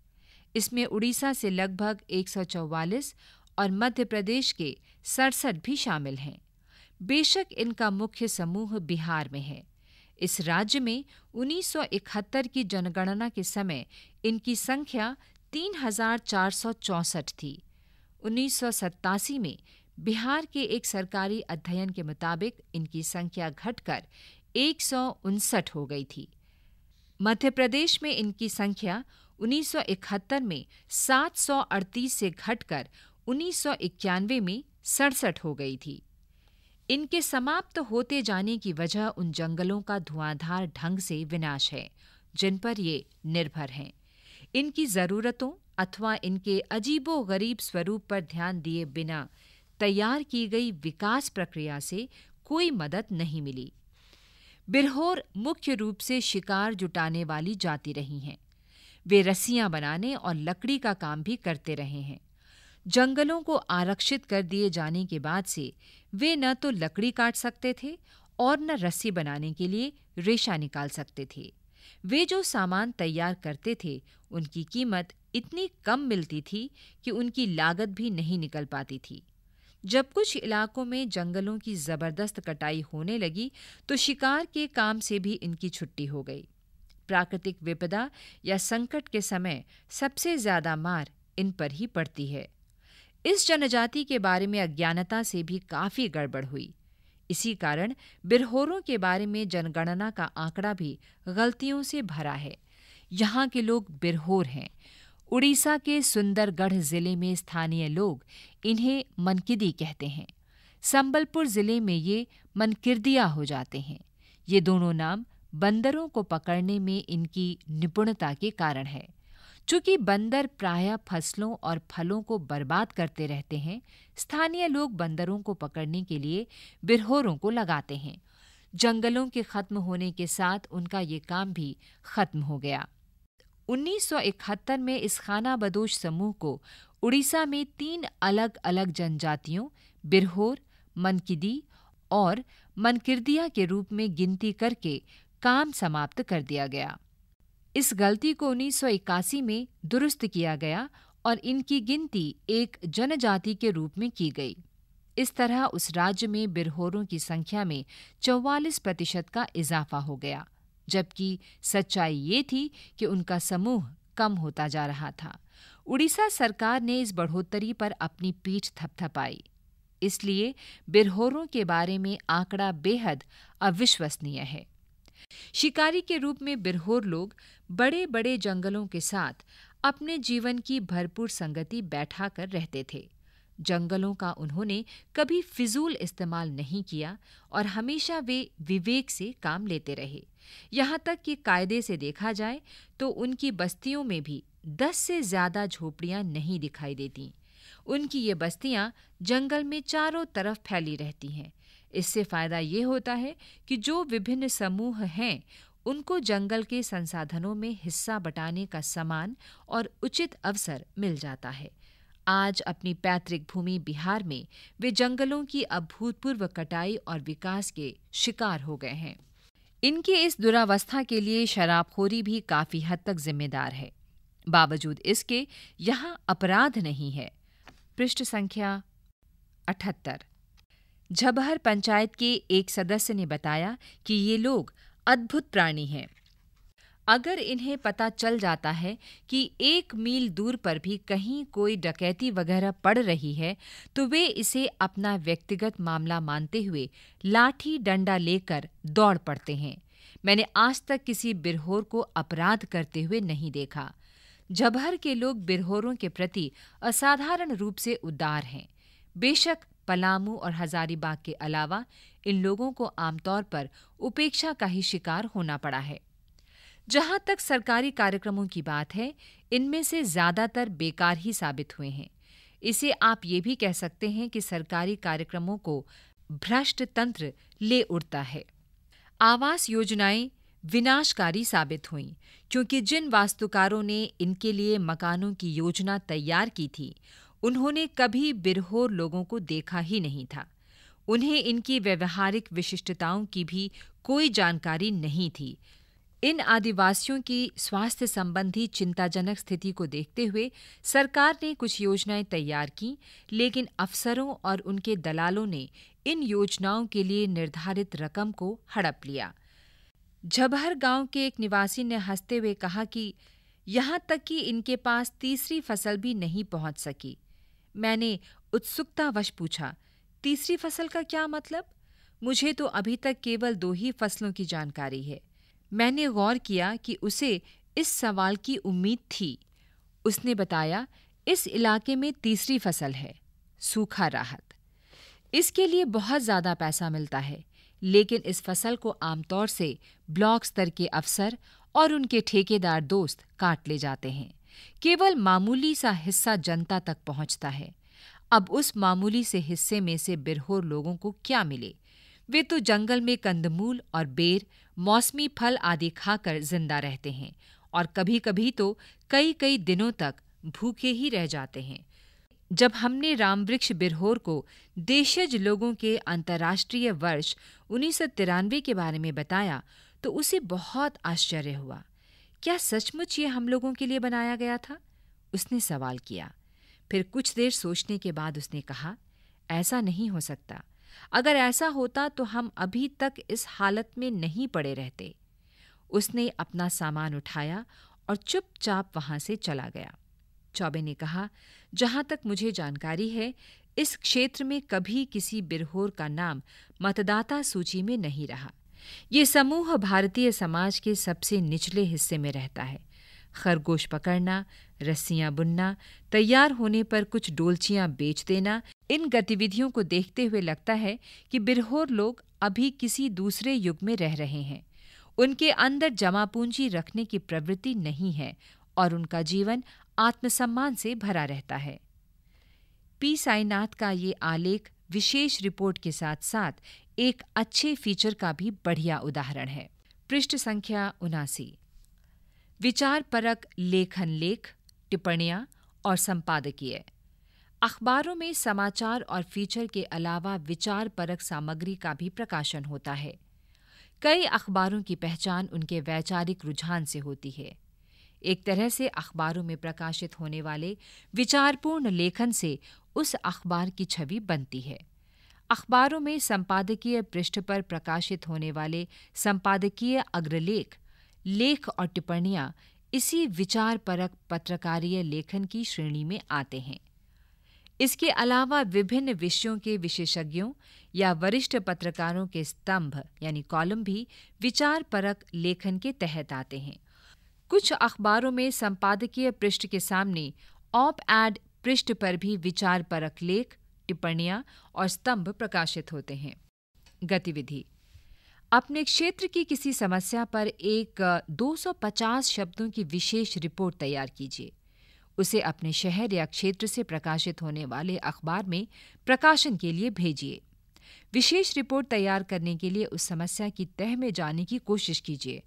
इसमें उड़ीसा से लगभग 144 और मध्य प्रदेश के सड़सठ भी शामिल हैं बेशक इनका मुख्य समूह बिहार में है इस राज्य में 1971 की जनगणना के समय इनकी संख्या 3,464 थी उन्नीस में बिहार के एक सरकारी अध्ययन के मुताबिक इनकी संख्या घटकर एक हो गई थी मध्य प्रदेश में इनकी संख्या 1971 में 738 से घटकर 1991 में सड़सठ हो गई थी इनके समाप्त होते जाने की वजह उन जंगलों का धुआंधार ढंग से विनाश है जिन पर ये निर्भर हैं इनकी ज़रूरतों अथवा इनके अजीबो गरीब स्वरूप पर ध्यान दिए बिना तैयार की गई विकास प्रक्रिया से कोई मदद नहीं मिली बिरहोर मुख्य रूप से शिकार जुटाने वाली जाति रही हैं वे रस्सियां बनाने और लकड़ी का काम भी करते रहे हैं जंगलों को आरक्षित कर दिए जाने के बाद से वे न तो लकड़ी काट सकते थे और न रस्सी बनाने के लिए रेशा निकाल सकते थे वे जो सामान तैयार करते थे उनकी कीमत इतनी कम मिलती थी कि उनकी लागत भी नहीं निकल पाती थी जब कुछ इलाकों में जंगलों की ज़बरदस्त कटाई होने लगी तो शिकार के काम से भी इनकी छुट्टी हो गई प्राकृतिक विपदा या संकट के समय सबसे ज़्यादा मार इन पर ही पड़ती है इस जनजाति के बारे में अज्ञानता से भी काफी गड़बड़ हुई इसी कारण बिरहोरों के बारे में जनगणना का आंकड़ा भी गलतियों से भरा है यहाँ के लोग बिरहोर हैं उड़ीसा के सुंदरगढ़ जिले में स्थानीय लोग इन्हें मनकिदी कहते हैं संबलपुर जिले में ये मनकिर्दिया हो जाते हैं ये दोनों नाम बंदरों को पकड़ने में इनकी निपुणता के कारण है चूंकि बंदर प्रायः फसलों और फलों को बर्बाद करते रहते हैं स्थानीय लोग बंदरों को पकड़ने के लिए बिरहोरों को लगाते हैं जंगलों के खत्म होने के साथ उनका ये काम भी खत्म हो गया 1971 में इस खाना बदोश समूह को उड़ीसा में तीन अलग अलग जनजातियों बिरहोर मनकिदी और मनकिर्दिया के रूप में गिनती करके काम समाप्त कर दिया गया इस गलती को उन्नीस में दुरुस्त किया गया और इनकी गिनती एक जनजाति के रूप में की गई इस तरह उस राज्य में बिरहोरों की संख्या में 44 प्रतिशत का इजाफा हो गया जबकि सच्चाई ये थी कि उनका समूह कम होता जा रहा था उड़ीसा सरकार ने इस बढ़ोतरी पर अपनी पीठ थपथपाई इसलिए बिरहोरों के बारे में आंकड़ा बेहद अविश्वसनीय है शिकारी के रूप में बिरहोर लोग बड़े बड़े जंगलों के साथ अपने जीवन की भरपूर संगति बैठा कर रहते थे जंगलों का उन्होंने कभी फिजूल इस्तेमाल नहीं किया और हमेशा वे विवेक से काम लेते रहे यहाँ तक कि कायदे से देखा जाए तो उनकी बस्तियों में भी दस से ज़्यादा झोपड़ियाँ नहीं दिखाई देती उनकी ये बस्तियाँ जंगल में चारों तरफ फैली रहती हैं इससे फ़ायदा ये होता है कि जो विभिन्न समूह हैं उनको जंगल के संसाधनों में हिस्सा बटाने का समान और उचित अवसर मिल जाता है आज अपनी पैतृक भूमि बिहार में वे जंगलों की अभूतपूर्व कटाई और विकास के शिकार हो गए हैं इनके इस दुरावस्था के लिए शराबखोरी भी काफी हद तक जिम्मेदार है बावजूद इसके यहाँ अपराध नहीं है पृष्ठ संख्या अठहत्तर झबहर पंचायत के एक सदस्य ने बताया कि ये लोग अद्भुत प्राणी हैं अगर इन्हें पता चल जाता है कि एक मील दूर पर भी कहीं कोई डकैती वगैरह पड़ रही है तो वे इसे अपना व्यक्तिगत मामला मानते हुए लाठी डंडा लेकर दौड़ पड़ते हैं मैंने आज तक किसी बिरहोर को अपराध करते हुए नहीं देखा जबहर के लोग बिरहोरों के प्रति असाधारण रूप से उदार हैं बेशक पलामू और हजारीबाग के अलावा इन लोगों को आमतौर पर उपेक्षा का ही शिकार होना पड़ा है जहां तक सरकारी कार्यक्रमों की बात है इनमें से ज्यादातर बेकार ही साबित हुए हैं इसे आप ये भी कह सकते हैं कि सरकारी कार्यक्रमों को भ्रष्ट तंत्र ले उड़ता है आवास योजनाएं विनाशकारी साबित हुईं क्योंकि जिन वास्तुकारों ने इनके लिए मकानों की योजना तैयार की थी उन्होंने कभी बिरहोर लोगों को देखा ही नहीं था उन्हें इनकी व्यवहारिक विशिष्टताओं की भी कोई जानकारी नहीं थी इन आदिवासियों की स्वास्थ्य संबंधी चिंताजनक स्थिति को देखते हुए सरकार ने कुछ योजनाएं तैयार की लेकिन अफसरों और उनके दलालों ने इन योजनाओं के लिए निर्धारित रकम को हड़प लिया झबहर गांव के एक निवासी ने हंसते हुए कहा कि यहाँ तक कि इनके पास तीसरी फसल भी नहीं पहुंच सकी मैंने उत्सुकतावश पूछा तीसरी फसल का क्या मतलब मुझे तो अभी तक केवल दो ही फसलों की जानकारी है मैंने गौर किया कि उसे इस सवाल की उम्मीद थी उसने बताया इस इलाके में तीसरी फसल है सूखा राहत इसके लिए बहुत ज़्यादा पैसा मिलता है लेकिन इस फसल को आमतौर से ब्लॉक स्तर के अफसर और उनके ठेकेदार दोस्त काट ले जाते हैं केवल मामूली सा हिस्सा जनता तक पहुंचता है अब उस मामूली से हिस्से में से बिरहोर लोगों को क्या मिले वे तो जंगल में कंदमूल और बेर मौसमी फल आदि खाकर जिंदा रहते हैं और कभी कभी तो कई कई दिनों तक भूखे ही रह जाते हैं जब हमने रामवृक्ष बिरहोर को देशज लोगों के अंतर्राष्ट्रीय वर्ष उन्नीस के बारे में बताया तो उसे बहुत आश्चर्य हुआ क्या सचमुच ये हम लोगों के लिए बनाया गया था उसने सवाल किया फिर कुछ देर सोचने के बाद उसने कहा ऐसा नहीं हो सकता अगर ऐसा होता तो हम अभी तक इस हालत में नहीं पड़े रहते उसने अपना सामान उठाया और चुपचाप वहां से चला गया चौबे ने कहा जहां तक मुझे जानकारी है इस क्षेत्र में कभी किसी बिरहोर का नाम मतदाता सूची में नहीं रहा ये समूह भारतीय समाज के सबसे निचले हिस्से में रहता है खरगोश पकड़ना रस्सियां बुनना तैयार होने पर कुछ डोलचियां बेच देना इन गतिविधियों को देखते हुए लगता है कि बिरहोर लोग अभी किसी दूसरे युग में रह रहे हैं उनके अंदर जमा पूंजी रखने की प्रवृत्ति नहीं है और उनका जीवन आत्मसम्मान से भरा रहता है पी साईनाथ का ये आलेख विशेष रिपोर्ट के साथ साथ एक अच्छे फीचर का भी बढ़िया उदाहरण है पृष्ठ संख्या उनासी विचार परक लेखन लेख टिप्पणियां और संपादकीय अखबारों में समाचार और फीचर के अलावा विचार परक सामग्री का भी प्रकाशन होता है कई अखबारों की पहचान उनके वैचारिक रुझान से होती है एक तरह से अखबारों में प्रकाशित होने वाले विचारपूर्ण लेखन से उस अखबार की छवि बनती है अखबारों में संपादकीय पृष्ठ पर प्रकाशित होने वाले संपादकीय अग्रलेख लेख और टिप्पणियां इसी विचारपरक पत्रकारीय लेखन की श्रेणी में आते हैं इसके अलावा विभिन्न विषयों के विशेषज्ञों या वरिष्ठ पत्रकारों के स्तंभ यानी कॉलम भी विचारपरक लेखन के तहत आते हैं कुछ अखबारों में संपादकीय पृष्ठ के सामने ऑप एड पृष्ठ पर भी विचारपरक लेख टिप्पणियां और स्तंभ प्रकाशित होते हैं गतिविधि अपने क्षेत्र की किसी समस्या पर एक 250 शब्दों की विशेष रिपोर्ट तैयार कीजिए उसे अपने शहर या क्षेत्र से प्रकाशित होने वाले अखबार में प्रकाशन के लिए भेजिए विशेष रिपोर्ट तैयार करने के लिए उस समस्या की तह में जाने की कोशिश कीजिए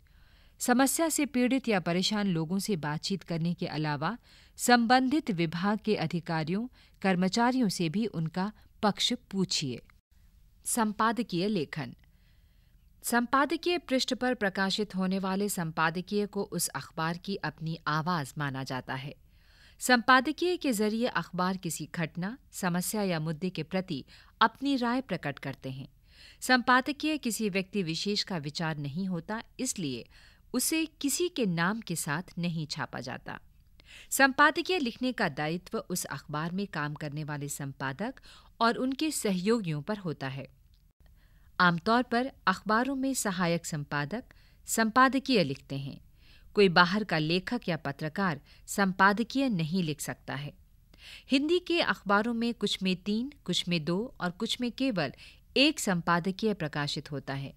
समस्या से पीड़ित या परेशान लोगों से बातचीत करने के अलावा संबंधित विभाग के अधिकारियों कर्मचारियों से भी उनका पक्ष पूछिए संपादकीय लेखन संपादकीय पृष्ठ पर प्रकाशित होने वाले संपादकीय को उस अखबार की अपनी आवाज माना जाता है संपादकीय के जरिए अखबार किसी घटना समस्या या मुद्दे के प्रति अपनी राय प्रकट करते हैं संपादकीय किसी व्यक्ति विशेष का विचार नहीं होता इसलिए उसे किसी के नाम के साथ नहीं छापा जाता संपादकीय लिखने का दायित्व उस अखबार में काम करने वाले संपादक और उनके सहयोगियों पर होता है आमतौर पर अखबारों में सहायक संपादक संपादकीय लिखते हैं कोई बाहर का लेखक या पत्रकार संपादकीय नहीं लिख सकता है हिंदी के अखबारों में कुछ में तीन कुछ में दो और कुछ में केवल एक संपादकीय प्रकाशित होता है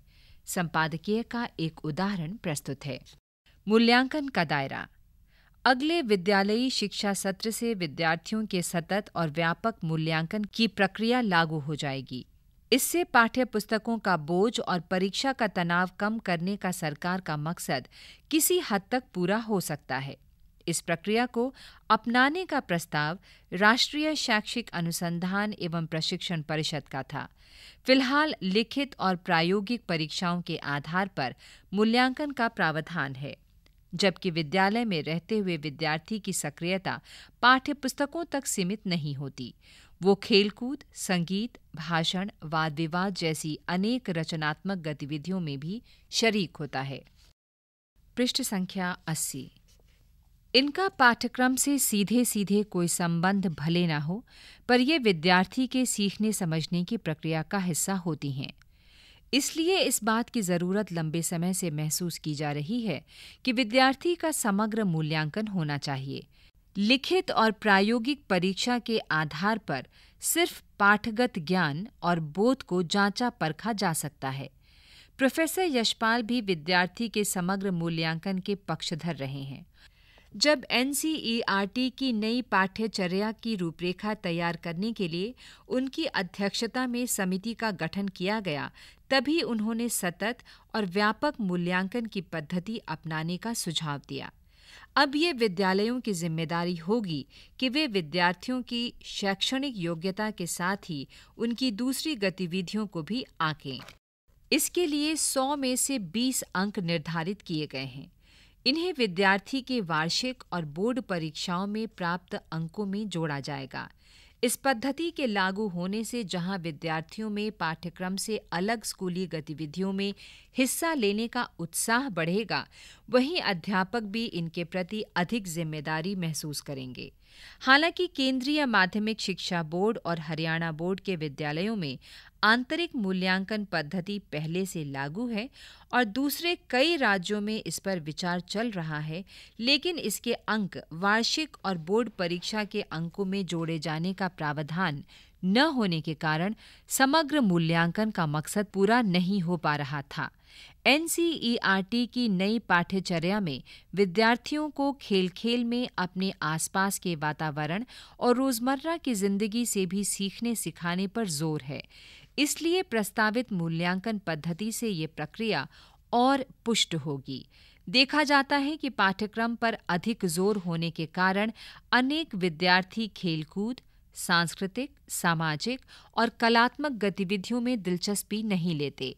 संपादकीय का एक उदाहरण प्रस्तुत है मूल्यांकन का दायरा अगले विद्यालयी शिक्षा सत्र से विद्यार्थियों के सतत और व्यापक मूल्यांकन की प्रक्रिया लागू हो जाएगी इससे पाठ्य पुस्तकों का बोझ और परीक्षा का तनाव कम करने का सरकार का मकसद किसी हद तक पूरा हो सकता है इस प्रक्रिया को अपनाने का प्रस्ताव राष्ट्रीय शैक्षिक अनुसंधान एवं प्रशिक्षण परिषद का था फिलहाल लिखित और प्रायोगिक परीक्षाओं के आधार पर मूल्यांकन का प्रावधान है जबकि विद्यालय में रहते हुए विद्यार्थी की सक्रियता पाठ्य पुस्तकों तक सीमित नहीं होती वो खेलकूद संगीत भाषण वाद विवाद जैसी अनेक रचनात्मक गतिविधियों में भी शरीक होता है पृष्ठ संख्या 80 इनका पाठ्यक्रम से सीधे सीधे कोई संबंध भले ना हो पर ये विद्यार्थी के सीखने समझने की प्रक्रिया का हिस्सा होती हैं इसलिए इस बात की ज़रूरत लंबे समय से महसूस की जा रही है कि विद्यार्थी का समग्र मूल्यांकन होना चाहिए लिखित और प्रायोगिक परीक्षा के आधार पर सिर्फ पाठगत ज्ञान और बोध को जांचा परखा जा सकता है प्रोफेसर यशपाल भी विद्यार्थी के समग्र मूल्यांकन के पक्षधर रहे हैं जब एन की नई पाठ्यचर्या की रूपरेखा तैयार करने के लिए उनकी अध्यक्षता में समिति का गठन किया गया तभी उन्होंने सतत और व्यापक मूल्यांकन की पद्धति अपनाने का सुझाव दिया अब ये विद्यालयों की जिम्मेदारी होगी कि वे विद्यार्थियों की शैक्षणिक योग्यता के साथ ही उनकी दूसरी गतिविधियों को भी आंकें इसके लिए 100 में से 20 अंक निर्धारित किए गए हैं इन्हें विद्यार्थी के वार्षिक और बोर्ड परीक्षाओं में प्राप्त अंकों में जोड़ा जाएगा इस पद्धति के लागू होने से जहां विद्यार्थियों में पाठ्यक्रम से अलग स्कूली गतिविधियों में हिस्सा लेने का उत्साह बढ़ेगा वहीं अध्यापक भी इनके प्रति अधिक जिम्मेदारी महसूस करेंगे हालांकि केंद्रीय माध्यमिक शिक्षा बोर्ड और हरियाणा बोर्ड के विद्यालयों में आंतरिक मूल्यांकन पद्धति पहले से लागू है और दूसरे कई राज्यों में इस पर विचार चल रहा है लेकिन इसके अंक वार्षिक और बोर्ड परीक्षा के अंकों में जोड़े जाने का प्रावधान न होने के कारण समग्र मूल्यांकन का मकसद पूरा नहीं हो पा रहा था एन की नई पाठ्यचर्या में विद्यार्थियों को खेल खेल में अपने आसपास के वातावरण और रोजमर्रा की जिंदगी से भी सीखने सिखाने पर जोर है इसलिए प्रस्तावित मूल्यांकन पद्धति से ये प्रक्रिया और पुष्ट होगी देखा जाता है कि पाठ्यक्रम पर अधिक जोर होने के कारण अनेक विद्यार्थी खेलकूद सांस्कृतिक सामाजिक और कलात्मक गतिविधियों में दिलचस्पी नहीं लेते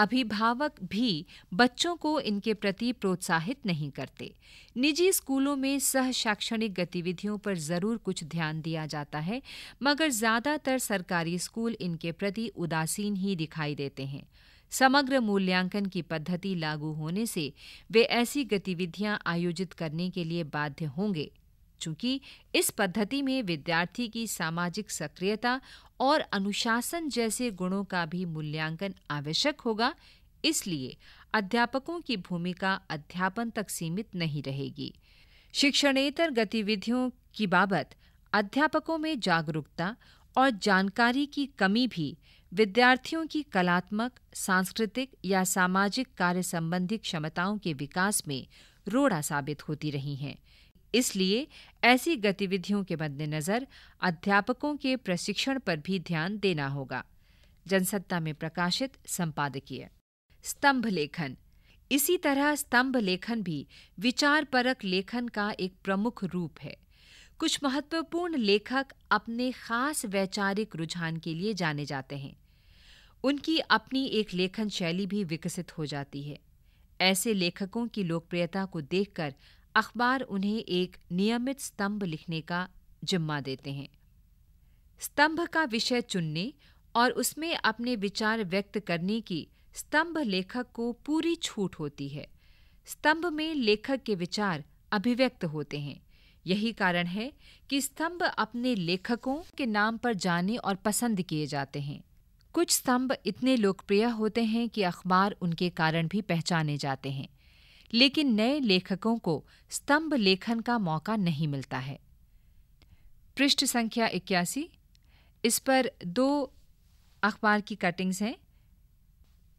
अभिभावक भी बच्चों को इनके प्रति प्रोत्साहित नहीं करते निजी स्कूलों में सह शैक्षणिक गतिविधियों पर ज़रूर कुछ ध्यान दिया जाता है मगर ज़्यादातर सरकारी स्कूल इनके प्रति उदासीन ही दिखाई देते हैं समग्र मूल्यांकन की पद्धति लागू होने से वे ऐसी गतिविधियां आयोजित करने के लिए बाध्य होंगे चूंकि इस पद्धति में विद्यार्थी की सामाजिक सक्रियता और अनुशासन जैसे गुणों का भी मूल्यांकन आवश्यक होगा इसलिए अध्यापकों की भूमिका अध्यापन तक सीमित नहीं रहेगी शिक्षणेतर गतिविधियों की बाबत अध्यापकों में जागरूकता और जानकारी की कमी भी विद्यार्थियों की कलात्मक सांस्कृतिक या सामाजिक कार्य संबंधी क्षमताओं के विकास में रोड़ा साबित होती रही हैं इसलिए ऐसी गतिविधियों के मद्देनजर अध्यापकों के प्रशिक्षण पर भी ध्यान देना होगा जनसत्ता में प्रकाशित संपादकीय स्तंभ लेखन इसी तरह स्तंभ लेखन भी विचारपरक लेखन का एक प्रमुख रूप है कुछ महत्वपूर्ण लेखक अपने खास वैचारिक रुझान के लिए जाने जाते हैं उनकी अपनी एक लेखन शैली भी विकसित हो जाती है ऐसे लेखकों की लोकप्रियता को देखकर अखबार उन्हें एक नियमित स्तंभ लिखने का जिम्मा देते हैं स्तंभ का विषय चुनने और उसमें अपने विचार व्यक्त करने की स्तंभ लेखक को पूरी छूट होती है स्तंभ में लेखक के विचार अभिव्यक्त होते हैं यही कारण है कि स्तंभ अपने लेखकों के नाम पर जाने और पसंद किए जाते हैं कुछ स्तंभ इतने लोकप्रिय होते हैं कि अखबार उनके कारण भी पहचाने जाते हैं लेकिन नए लेखकों को स्तंभ लेखन का मौका नहीं मिलता है पृष्ठ संख्या इक्यासी इस पर दो अखबार की कटिंग्स हैं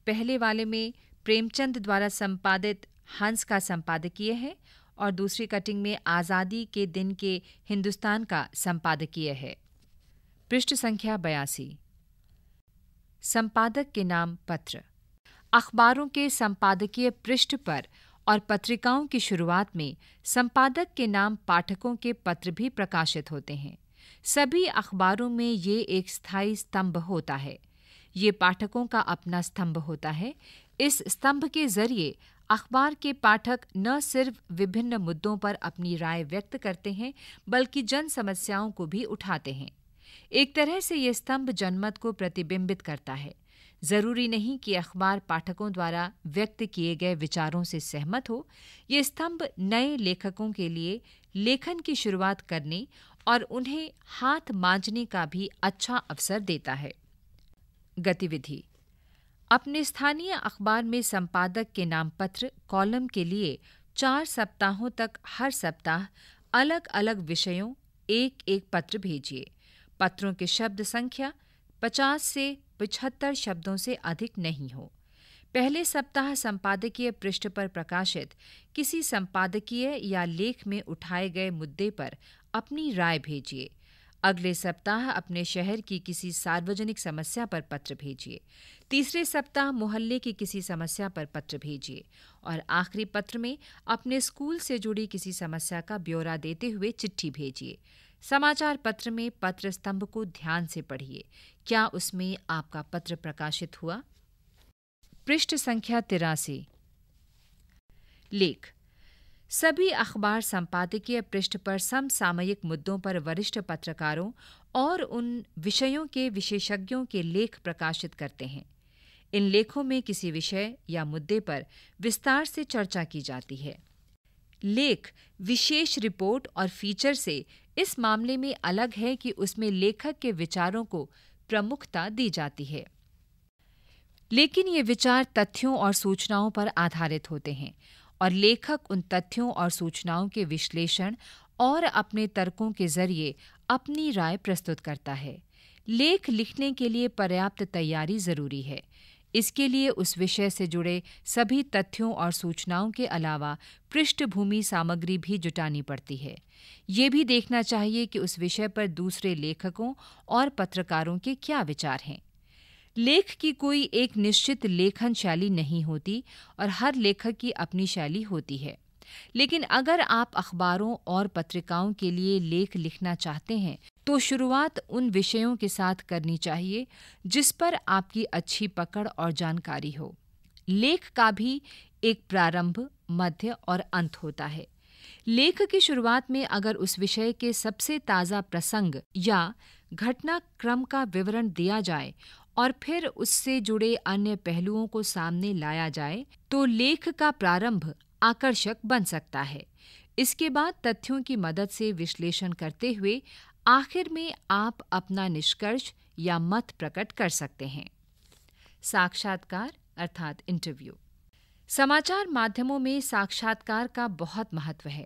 पहले वाले में प्रेमचंद द्वारा संपादित हंस का संपादकीय है और दूसरी कटिंग में आज़ादी के दिन के हिंदुस्तान का संपादकीय है पृष्ठ संख्या बयासी संपादक के नाम पत्र अखबारों के संपादकीय पृष्ठ पर और पत्रिकाओं की शुरुआत में संपादक के नाम पाठकों के पत्र भी प्रकाशित होते हैं सभी अखबारों में ये एक स्थायी स्तंभ होता है ये पाठकों का अपना स्तंभ होता है इस स्तंभ के जरिए अखबार के पाठक न सिर्फ विभिन्न मुद्दों पर अपनी राय व्यक्त करते हैं बल्कि जन समस्याओं को भी उठाते हैं एक तरह से ये स्तंभ जनमत को प्रतिबिंबित करता है जरूरी नहीं कि अखबार पाठकों द्वारा व्यक्त किए गए विचारों से सहमत हो ये स्तंभ नए लेखकों के लिए लेखन की शुरुआत करने और उन्हें हाथ मांझने का भी अच्छा अवसर देता है गतिविधि अपने स्थानीय अखबार में संपादक के नाम पत्र कॉलम के लिए चार सप्ताहों तक हर सप्ताह अलग अलग विषयों एक एक पत्र भेजिए पत्रों के शब्द संख्या 50 से पिछहत्तर शब्दों से अधिक नहीं हो पहले सप्ताह संपादकीय पृष्ठ पर प्रकाशित किसी संपादकीय या लेख में उठाए गए मुद्दे पर अपनी राय भेजिए अगले सप्ताह अपने शहर की किसी सार्वजनिक समस्या पर पत्र भेजिए तीसरे सप्ताह मोहल्ले की किसी समस्या पर पत्र भेजिए और आखिरी पत्र में अपने स्कूल से जुड़ी किसी समस्या का ब्यौरा देते हुए चिट्ठी भेजिए समाचार पत्र में पत्र स्तंभ को ध्यान से पढ़िए क्या उसमें आपका पत्र प्रकाशित हुआ पृष्ठ संख्या तिरासी लेख सभी अखबार संपादकीय पृष्ठ पर समसामयिक मुद्दों पर वरिष्ठ पत्रकारों और उन विषयों के विशेषज्ञों के लेख प्रकाशित करते हैं इन लेखों में किसी विषय या मुद्दे पर विस्तार से चर्चा की जाती है लेख विशेष रिपोर्ट और फीचर से इस मामले में अलग है कि उसमें लेखक के विचारों को प्रमुखता दी जाती है लेकिन ये विचार तथ्यों और सूचनाओं पर आधारित होते हैं और लेखक उन तथ्यों और सूचनाओं के विश्लेषण और अपने तर्कों के जरिए अपनी राय प्रस्तुत करता है लेख लिखने के लिए पर्याप्त तैयारी जरूरी है इसके लिए उस विषय से जुड़े सभी तथ्यों और सूचनाओं के अलावा पृष्ठभूमि सामग्री भी जुटानी पड़ती है ये भी देखना चाहिए कि उस विषय पर दूसरे लेखकों और पत्रकारों के क्या विचार हैं लेख की कोई एक निश्चित लेखन शैली नहीं होती और हर लेखक की अपनी शैली होती है लेकिन अगर आप अखबारों और पत्रिकाओं के लिए लेख लिखना चाहते हैं तो शुरुआत उन विषयों के साथ करनी चाहिए जिस पर आपकी अच्छी पकड़ और जानकारी हो लेख का भी एक प्रारंभ मध्य और अंत होता है लेख की शुरुआत में अगर उस विषय के सबसे ताज़ा प्रसंग या घटनाक्रम का विवरण दिया जाए और फिर उससे जुड़े अन्य पहलुओं को सामने लाया जाए तो लेख का प्रारंभ आकर्षक बन सकता है इसके बाद तथ्यों की मदद से विश्लेषण करते हुए आखिर में आप अपना निष्कर्ष या मत प्रकट कर सकते हैं साक्षात्कार अर्थात इंटरव्यू समाचार माध्यमों में साक्षात्कार का बहुत महत्व है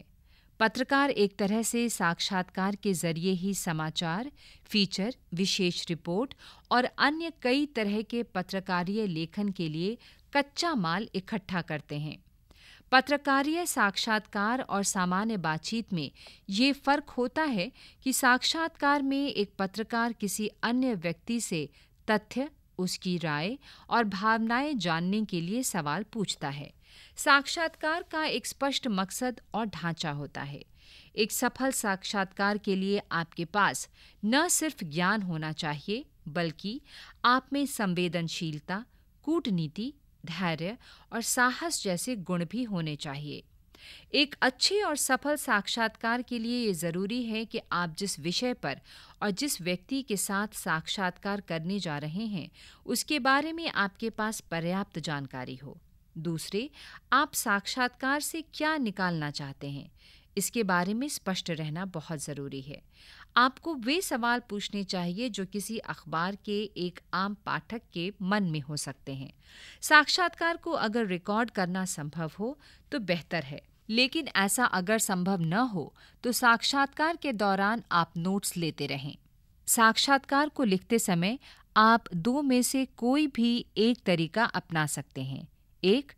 पत्रकार एक तरह से साक्षात्कार के जरिए ही समाचार फीचर विशेष रिपोर्ट और अन्य कई तरह के पत्रकारीय लेखन के लिए कच्चा माल इकट्ठा करते हैं पत्रकारीय साक्षात्कार और सामान्य बातचीत में ये फर्क होता है कि साक्षात्कार में एक पत्रकार किसी अन्य व्यक्ति से तथ्य उसकी राय और भावनाएं जानने के लिए सवाल पूछता है साक्षात्कार का एक स्पष्ट मकसद और ढांचा होता है एक सफल साक्षात्कार के लिए आपके पास न सिर्फ ज्ञान होना चाहिए बल्कि आप में संवेदनशीलता कूटनीति धैर्य और साहस जैसे गुण भी होने चाहिए एक अच्छे और सफल साक्षात्कार के लिए ये ज़रूरी है कि आप जिस विषय पर और जिस व्यक्ति के साथ साक्षात्कार करने जा रहे हैं उसके बारे में आपके पास पर्याप्त जानकारी हो दूसरे आप साक्षात्कार से क्या निकालना चाहते हैं इसके बारे में स्पष्ट रहना बहुत ज़रूरी है आपको वे सवाल पूछने चाहिए जो किसी अखबार के एक आम पाठक के मन में हो सकते हैं साक्षात्कार को अगर रिकॉर्ड करना संभव हो तो बेहतर है लेकिन ऐसा अगर संभव न हो तो साक्षात्कार के दौरान आप नोट्स लेते रहें साक्षात्कार को लिखते समय आप दो में से कोई भी एक तरीका अपना सकते हैं एक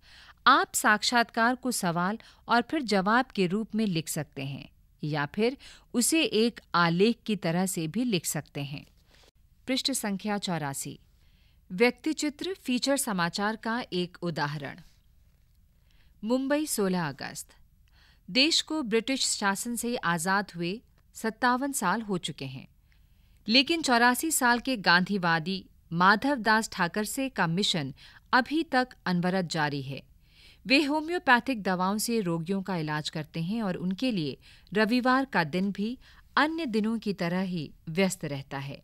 आप साक्षात्कार को सवाल और फिर जवाब के रूप में लिख सकते हैं या फिर उसे एक आलेख की तरह से भी लिख सकते हैं पृष्ठ संख्या चौरासी व्यक्तिचित्र फीचर समाचार का एक उदाहरण मुंबई 16 अगस्त देश को ब्रिटिश शासन से आज़ाद हुए सत्तावन साल हो चुके हैं लेकिन चौरासी साल के गांधीवादी माधव दास ठाकर से का मिशन अभी तक अनवरत जारी है वे होम्योपैथिक दवाओं से रोगियों का इलाज करते हैं और उनके लिए रविवार का दिन भी अन्य दिनों की तरह ही व्यस्त रहता है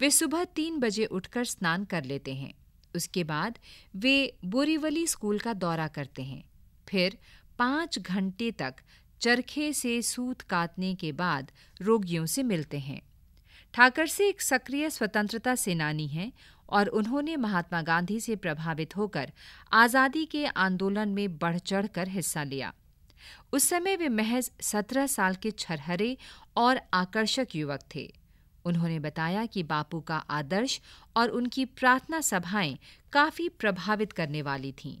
वे सुबह तीन बजे उठकर स्नान कर लेते हैं उसके बाद वे बोरीवली स्कूल का दौरा करते हैं फिर पाँच घंटे तक चरखे से सूत काटने के बाद रोगियों से मिलते हैं ठाकर से एक सक्रिय स्वतंत्रता सेनानी हैं और उन्होंने महात्मा गांधी से प्रभावित होकर आज़ादी के आंदोलन में बढ़ चढ़कर हिस्सा लिया उस समय वे महज सत्रह साल के छरहरे और आकर्षक युवक थे उन्होंने बताया कि बापू का आदर्श और उनकी प्रार्थना सभाएं काफी प्रभावित करने वाली थीं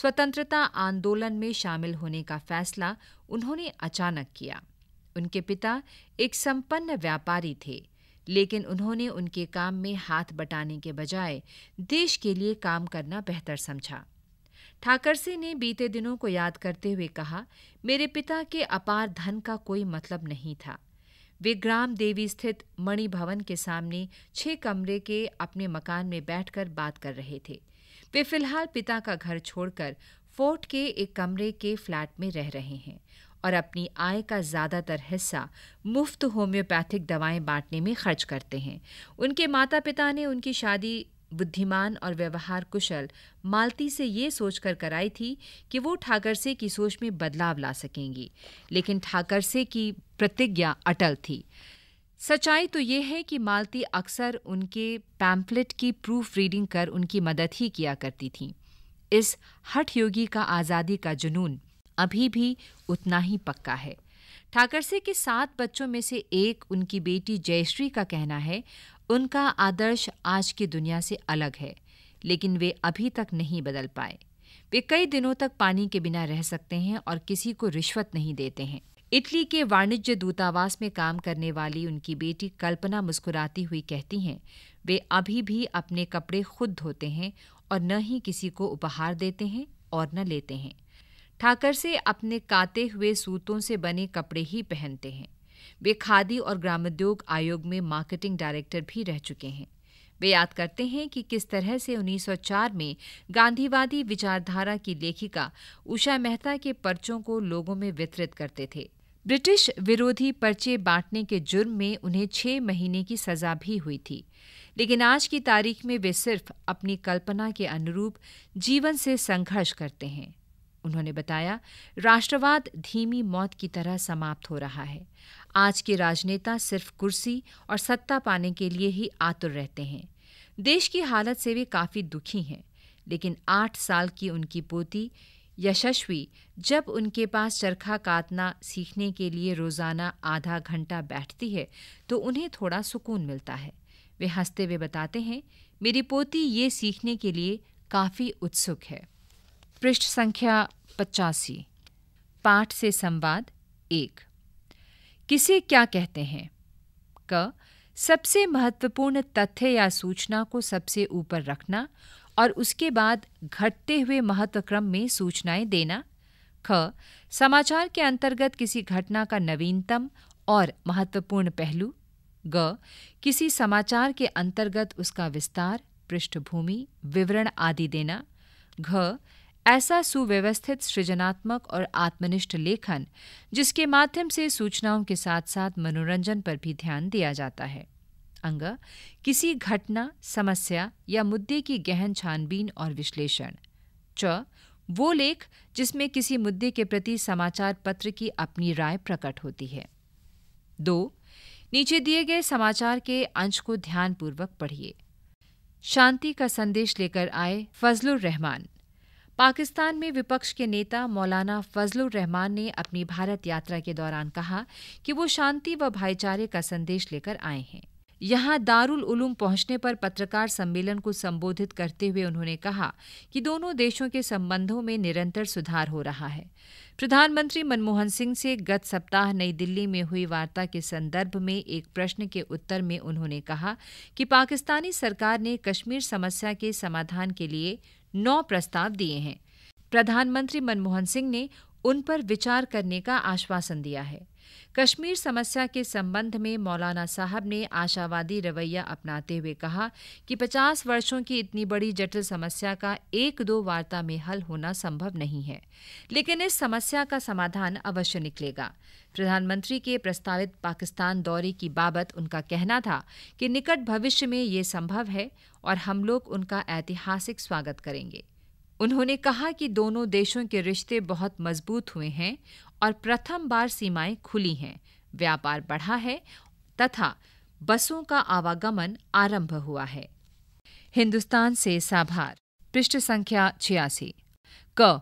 स्वतंत्रता आंदोलन में शामिल होने का फैसला उन्होंने अचानक किया उनके पिता एक संपन्न व्यापारी थे लेकिन उन्होंने उनके काम में हाथ बटाने के बजाय देश के लिए काम करना बेहतर समझा ठाकरसे ने बीते दिनों को याद करते हुए कहा मेरे पिता के अपार धन का कोई मतलब नहीं था वे ग्राम देवी स्थित मणि भवन के सामने छह कमरे के अपने मकान में बैठकर बात कर रहे थे वे फिलहाल पिता का घर छोड़कर फोर्ट के एक कमरे के फ्लैट में रह रहे हैं और अपनी आय का ज़्यादातर हिस्सा मुफ्त होम्योपैथिक दवाएं बांटने में खर्च करते हैं उनके माता पिता ने उनकी शादी बुद्धिमान और व्यवहार कुशल मालती से ये सोचकर कराई थी कि वो ठाकरसे की सोच में बदलाव ला सकेंगी लेकिन ठाकरसे की प्रतिज्ञा अटल थी सच्चाई तो ये है कि मालती अक्सर उनके पैम्पलेट की प्रूफ रीडिंग कर उनकी मदद ही किया करती थी इस हठ योगी का आज़ादी का जुनून अभी भी उतना ही पक्का है ठाकरसे के सात बच्चों में से एक उनकी बेटी जयश्री का कहना है उनका आदर्श आज की दुनिया से अलग है लेकिन वे अभी तक नहीं बदल पाए वे कई दिनों तक पानी के बिना रह सकते हैं और किसी को रिश्वत नहीं देते हैं इटली के वाणिज्य दूतावास में काम करने वाली उनकी बेटी कल्पना मुस्कुराती हुई कहती हैं वे अभी भी अपने कपड़े खुद धोते हैं और न ही किसी को उपहार देते हैं और न लेते हैं ठाकर से अपने काते हुए सूतों से बने कपड़े ही पहनते हैं वे खादी और ग्रामोद्योग आयोग में मार्केटिंग डायरेक्टर भी रह चुके हैं वे याद करते हैं कि किस तरह से 1904 में गांधीवादी विचारधारा की लेखिका उषा मेहता के पर्चों को लोगों में वितरित करते थे ब्रिटिश विरोधी पर्चे बांटने के जुर्म में उन्हें छह महीने की सजा भी हुई थी लेकिन आज की तारीख में वे सिर्फ अपनी कल्पना के अनुरूप जीवन से संघर्ष करते हैं उन्होंने बताया राष्ट्रवाद धीमी मौत की तरह समाप्त हो रहा है आज के राजनेता सिर्फ कुर्सी और सत्ता पाने के लिए ही आतुर रहते हैं देश की हालत से वे काफ़ी दुखी हैं लेकिन आठ साल की उनकी पोती यशस्वी जब उनके पास चरखा काटना सीखने के लिए रोज़ाना आधा घंटा बैठती है तो उन्हें थोड़ा सुकून मिलता है वे हंसते हुए बताते हैं मेरी पोती ये सीखने के लिए काफ़ी उत्सुक है पृष्ठ संख्या पचासी पाठ से संवाद एक किसे क्या कहते हैं क सबसे महत्वपूर्ण तथ्य या सूचना को सबसे ऊपर रखना और उसके बाद घटते हुए महत्वक्रम में सूचनाएं देना ख समाचार के अंतर्गत किसी घटना का नवीनतम और महत्वपूर्ण पहलू ग किसी समाचार के अंतर्गत उसका विस्तार पृष्ठभूमि विवरण आदि देना घ ऐसा सुव्यवस्थित सृजनात्मक और आत्मनिष्ठ लेखन जिसके माध्यम से सूचनाओं के साथ साथ मनोरंजन पर भी ध्यान दिया जाता है अंग किसी घटना समस्या या मुद्दे की गहन छानबीन और विश्लेषण च वो लेख जिसमें किसी मुद्दे के प्रति समाचार पत्र की अपनी राय प्रकट होती है दो नीचे दिए गए समाचार के अंश को ध्यानपूर्वक पढ़िए शांति का संदेश लेकर आए फजलुर रहमान पाकिस्तान में विपक्ष के नेता मौलाना फजलुर रहमान ने अपनी भारत यात्रा के दौरान कहा कि वो शांति व भाईचारे का संदेश लेकर आए हैं यहाँ दारुल उलूम पहुंचने पर पत्रकार सम्मेलन को संबोधित करते हुए उन्होंने कहा कि दोनों देशों के संबंधों में निरंतर सुधार हो रहा है प्रधानमंत्री मनमोहन सिंह से गत सप्ताह नई दिल्ली में हुई वार्ता के संदर्भ में एक प्रश्न के उत्तर में उन्होंने कहा कि पाकिस्तानी सरकार ने कश्मीर समस्या के समाधान के लिए नौ प्रस्ताव दिए हैं प्रधानमंत्री मनमोहन सिंह ने उन पर विचार करने का आश्वासन दिया है कश्मीर समस्या के संबंध में मौलाना साहब ने आशावादी रवैया अपनाते हुए कहा कि 50 वर्षों की इतनी बड़ी जटिल समस्या का एक दो वार्ता में हल होना संभव नहीं है लेकिन इस समस्या का समाधान अवश्य निकलेगा प्रधानमंत्री के प्रस्तावित पाकिस्तान दौरे की बाबत उनका कहना था कि निकट भविष्य में ये संभव है और हम लोग उनका ऐतिहासिक स्वागत करेंगे उन्होंने कहा कि दोनों देशों के रिश्ते बहुत मजबूत हुए हैं और प्रथम बार सीमाएं खुली हैं व्यापार बढ़ा है तथा बसों का आवागमन आरंभ हुआ है हिंदुस्तान से साभार पृष्ठ संख्या छियासी क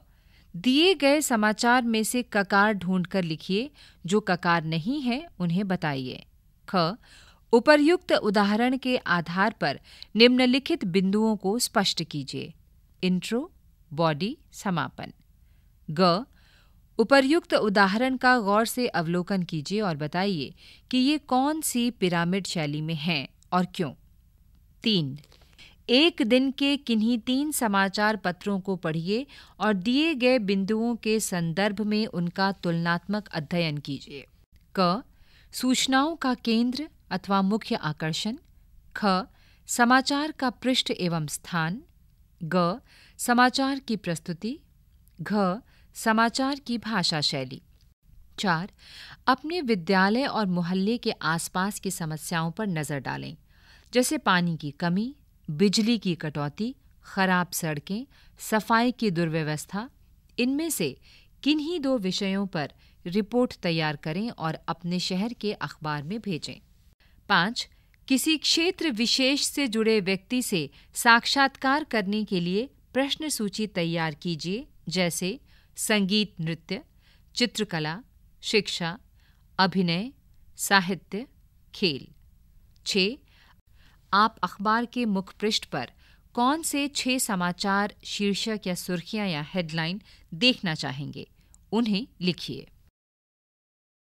दिए गए समाचार में से ककार ढूंढकर लिखिए जो ककार नहीं है उन्हें बताइए ख उपर्युक्त उदाहरण के आधार पर निम्नलिखित बिंदुओं को स्पष्ट कीजिए इंट्रो बॉडी समापन ग उपर्युक्त उदाहरण का गौर से अवलोकन कीजिए और बताइए कि ये कौन सी पिरामिड शैली में हैं और क्यों तीन एक दिन के किन्हीं तीन समाचार पत्रों को पढ़िए और दिए गए बिंदुओं के संदर्भ में उनका तुलनात्मक अध्ययन कीजिए क सूचनाओं का केंद्र अथवा मुख्य आकर्षण ख समाचार का पृष्ठ एवं स्थान ग समाचार की प्रस्तुति घ समाचार की भाषा शैली चार अपने विद्यालय और मोहल्ले के आसपास की समस्याओं पर नज़र डालें जैसे पानी की कमी बिजली की कटौती खराब सड़कें सफाई की दुर्व्यवस्था इनमें से किन्हीं दो विषयों पर रिपोर्ट तैयार करें और अपने शहर के अखबार में भेजें पाँच किसी क्षेत्र विशेष से जुड़े व्यक्ति से साक्षात्कार करने के लिए प्रश्न सूची तैयार कीजिए जैसे संगीत नृत्य चित्रकला शिक्षा अभिनय साहित्य खेल छ आप अखबार के मुख पृष्ठ पर कौन से छह समाचार शीर्षक या सुर्खियां या हेडलाइन देखना चाहेंगे उन्हें लिखिए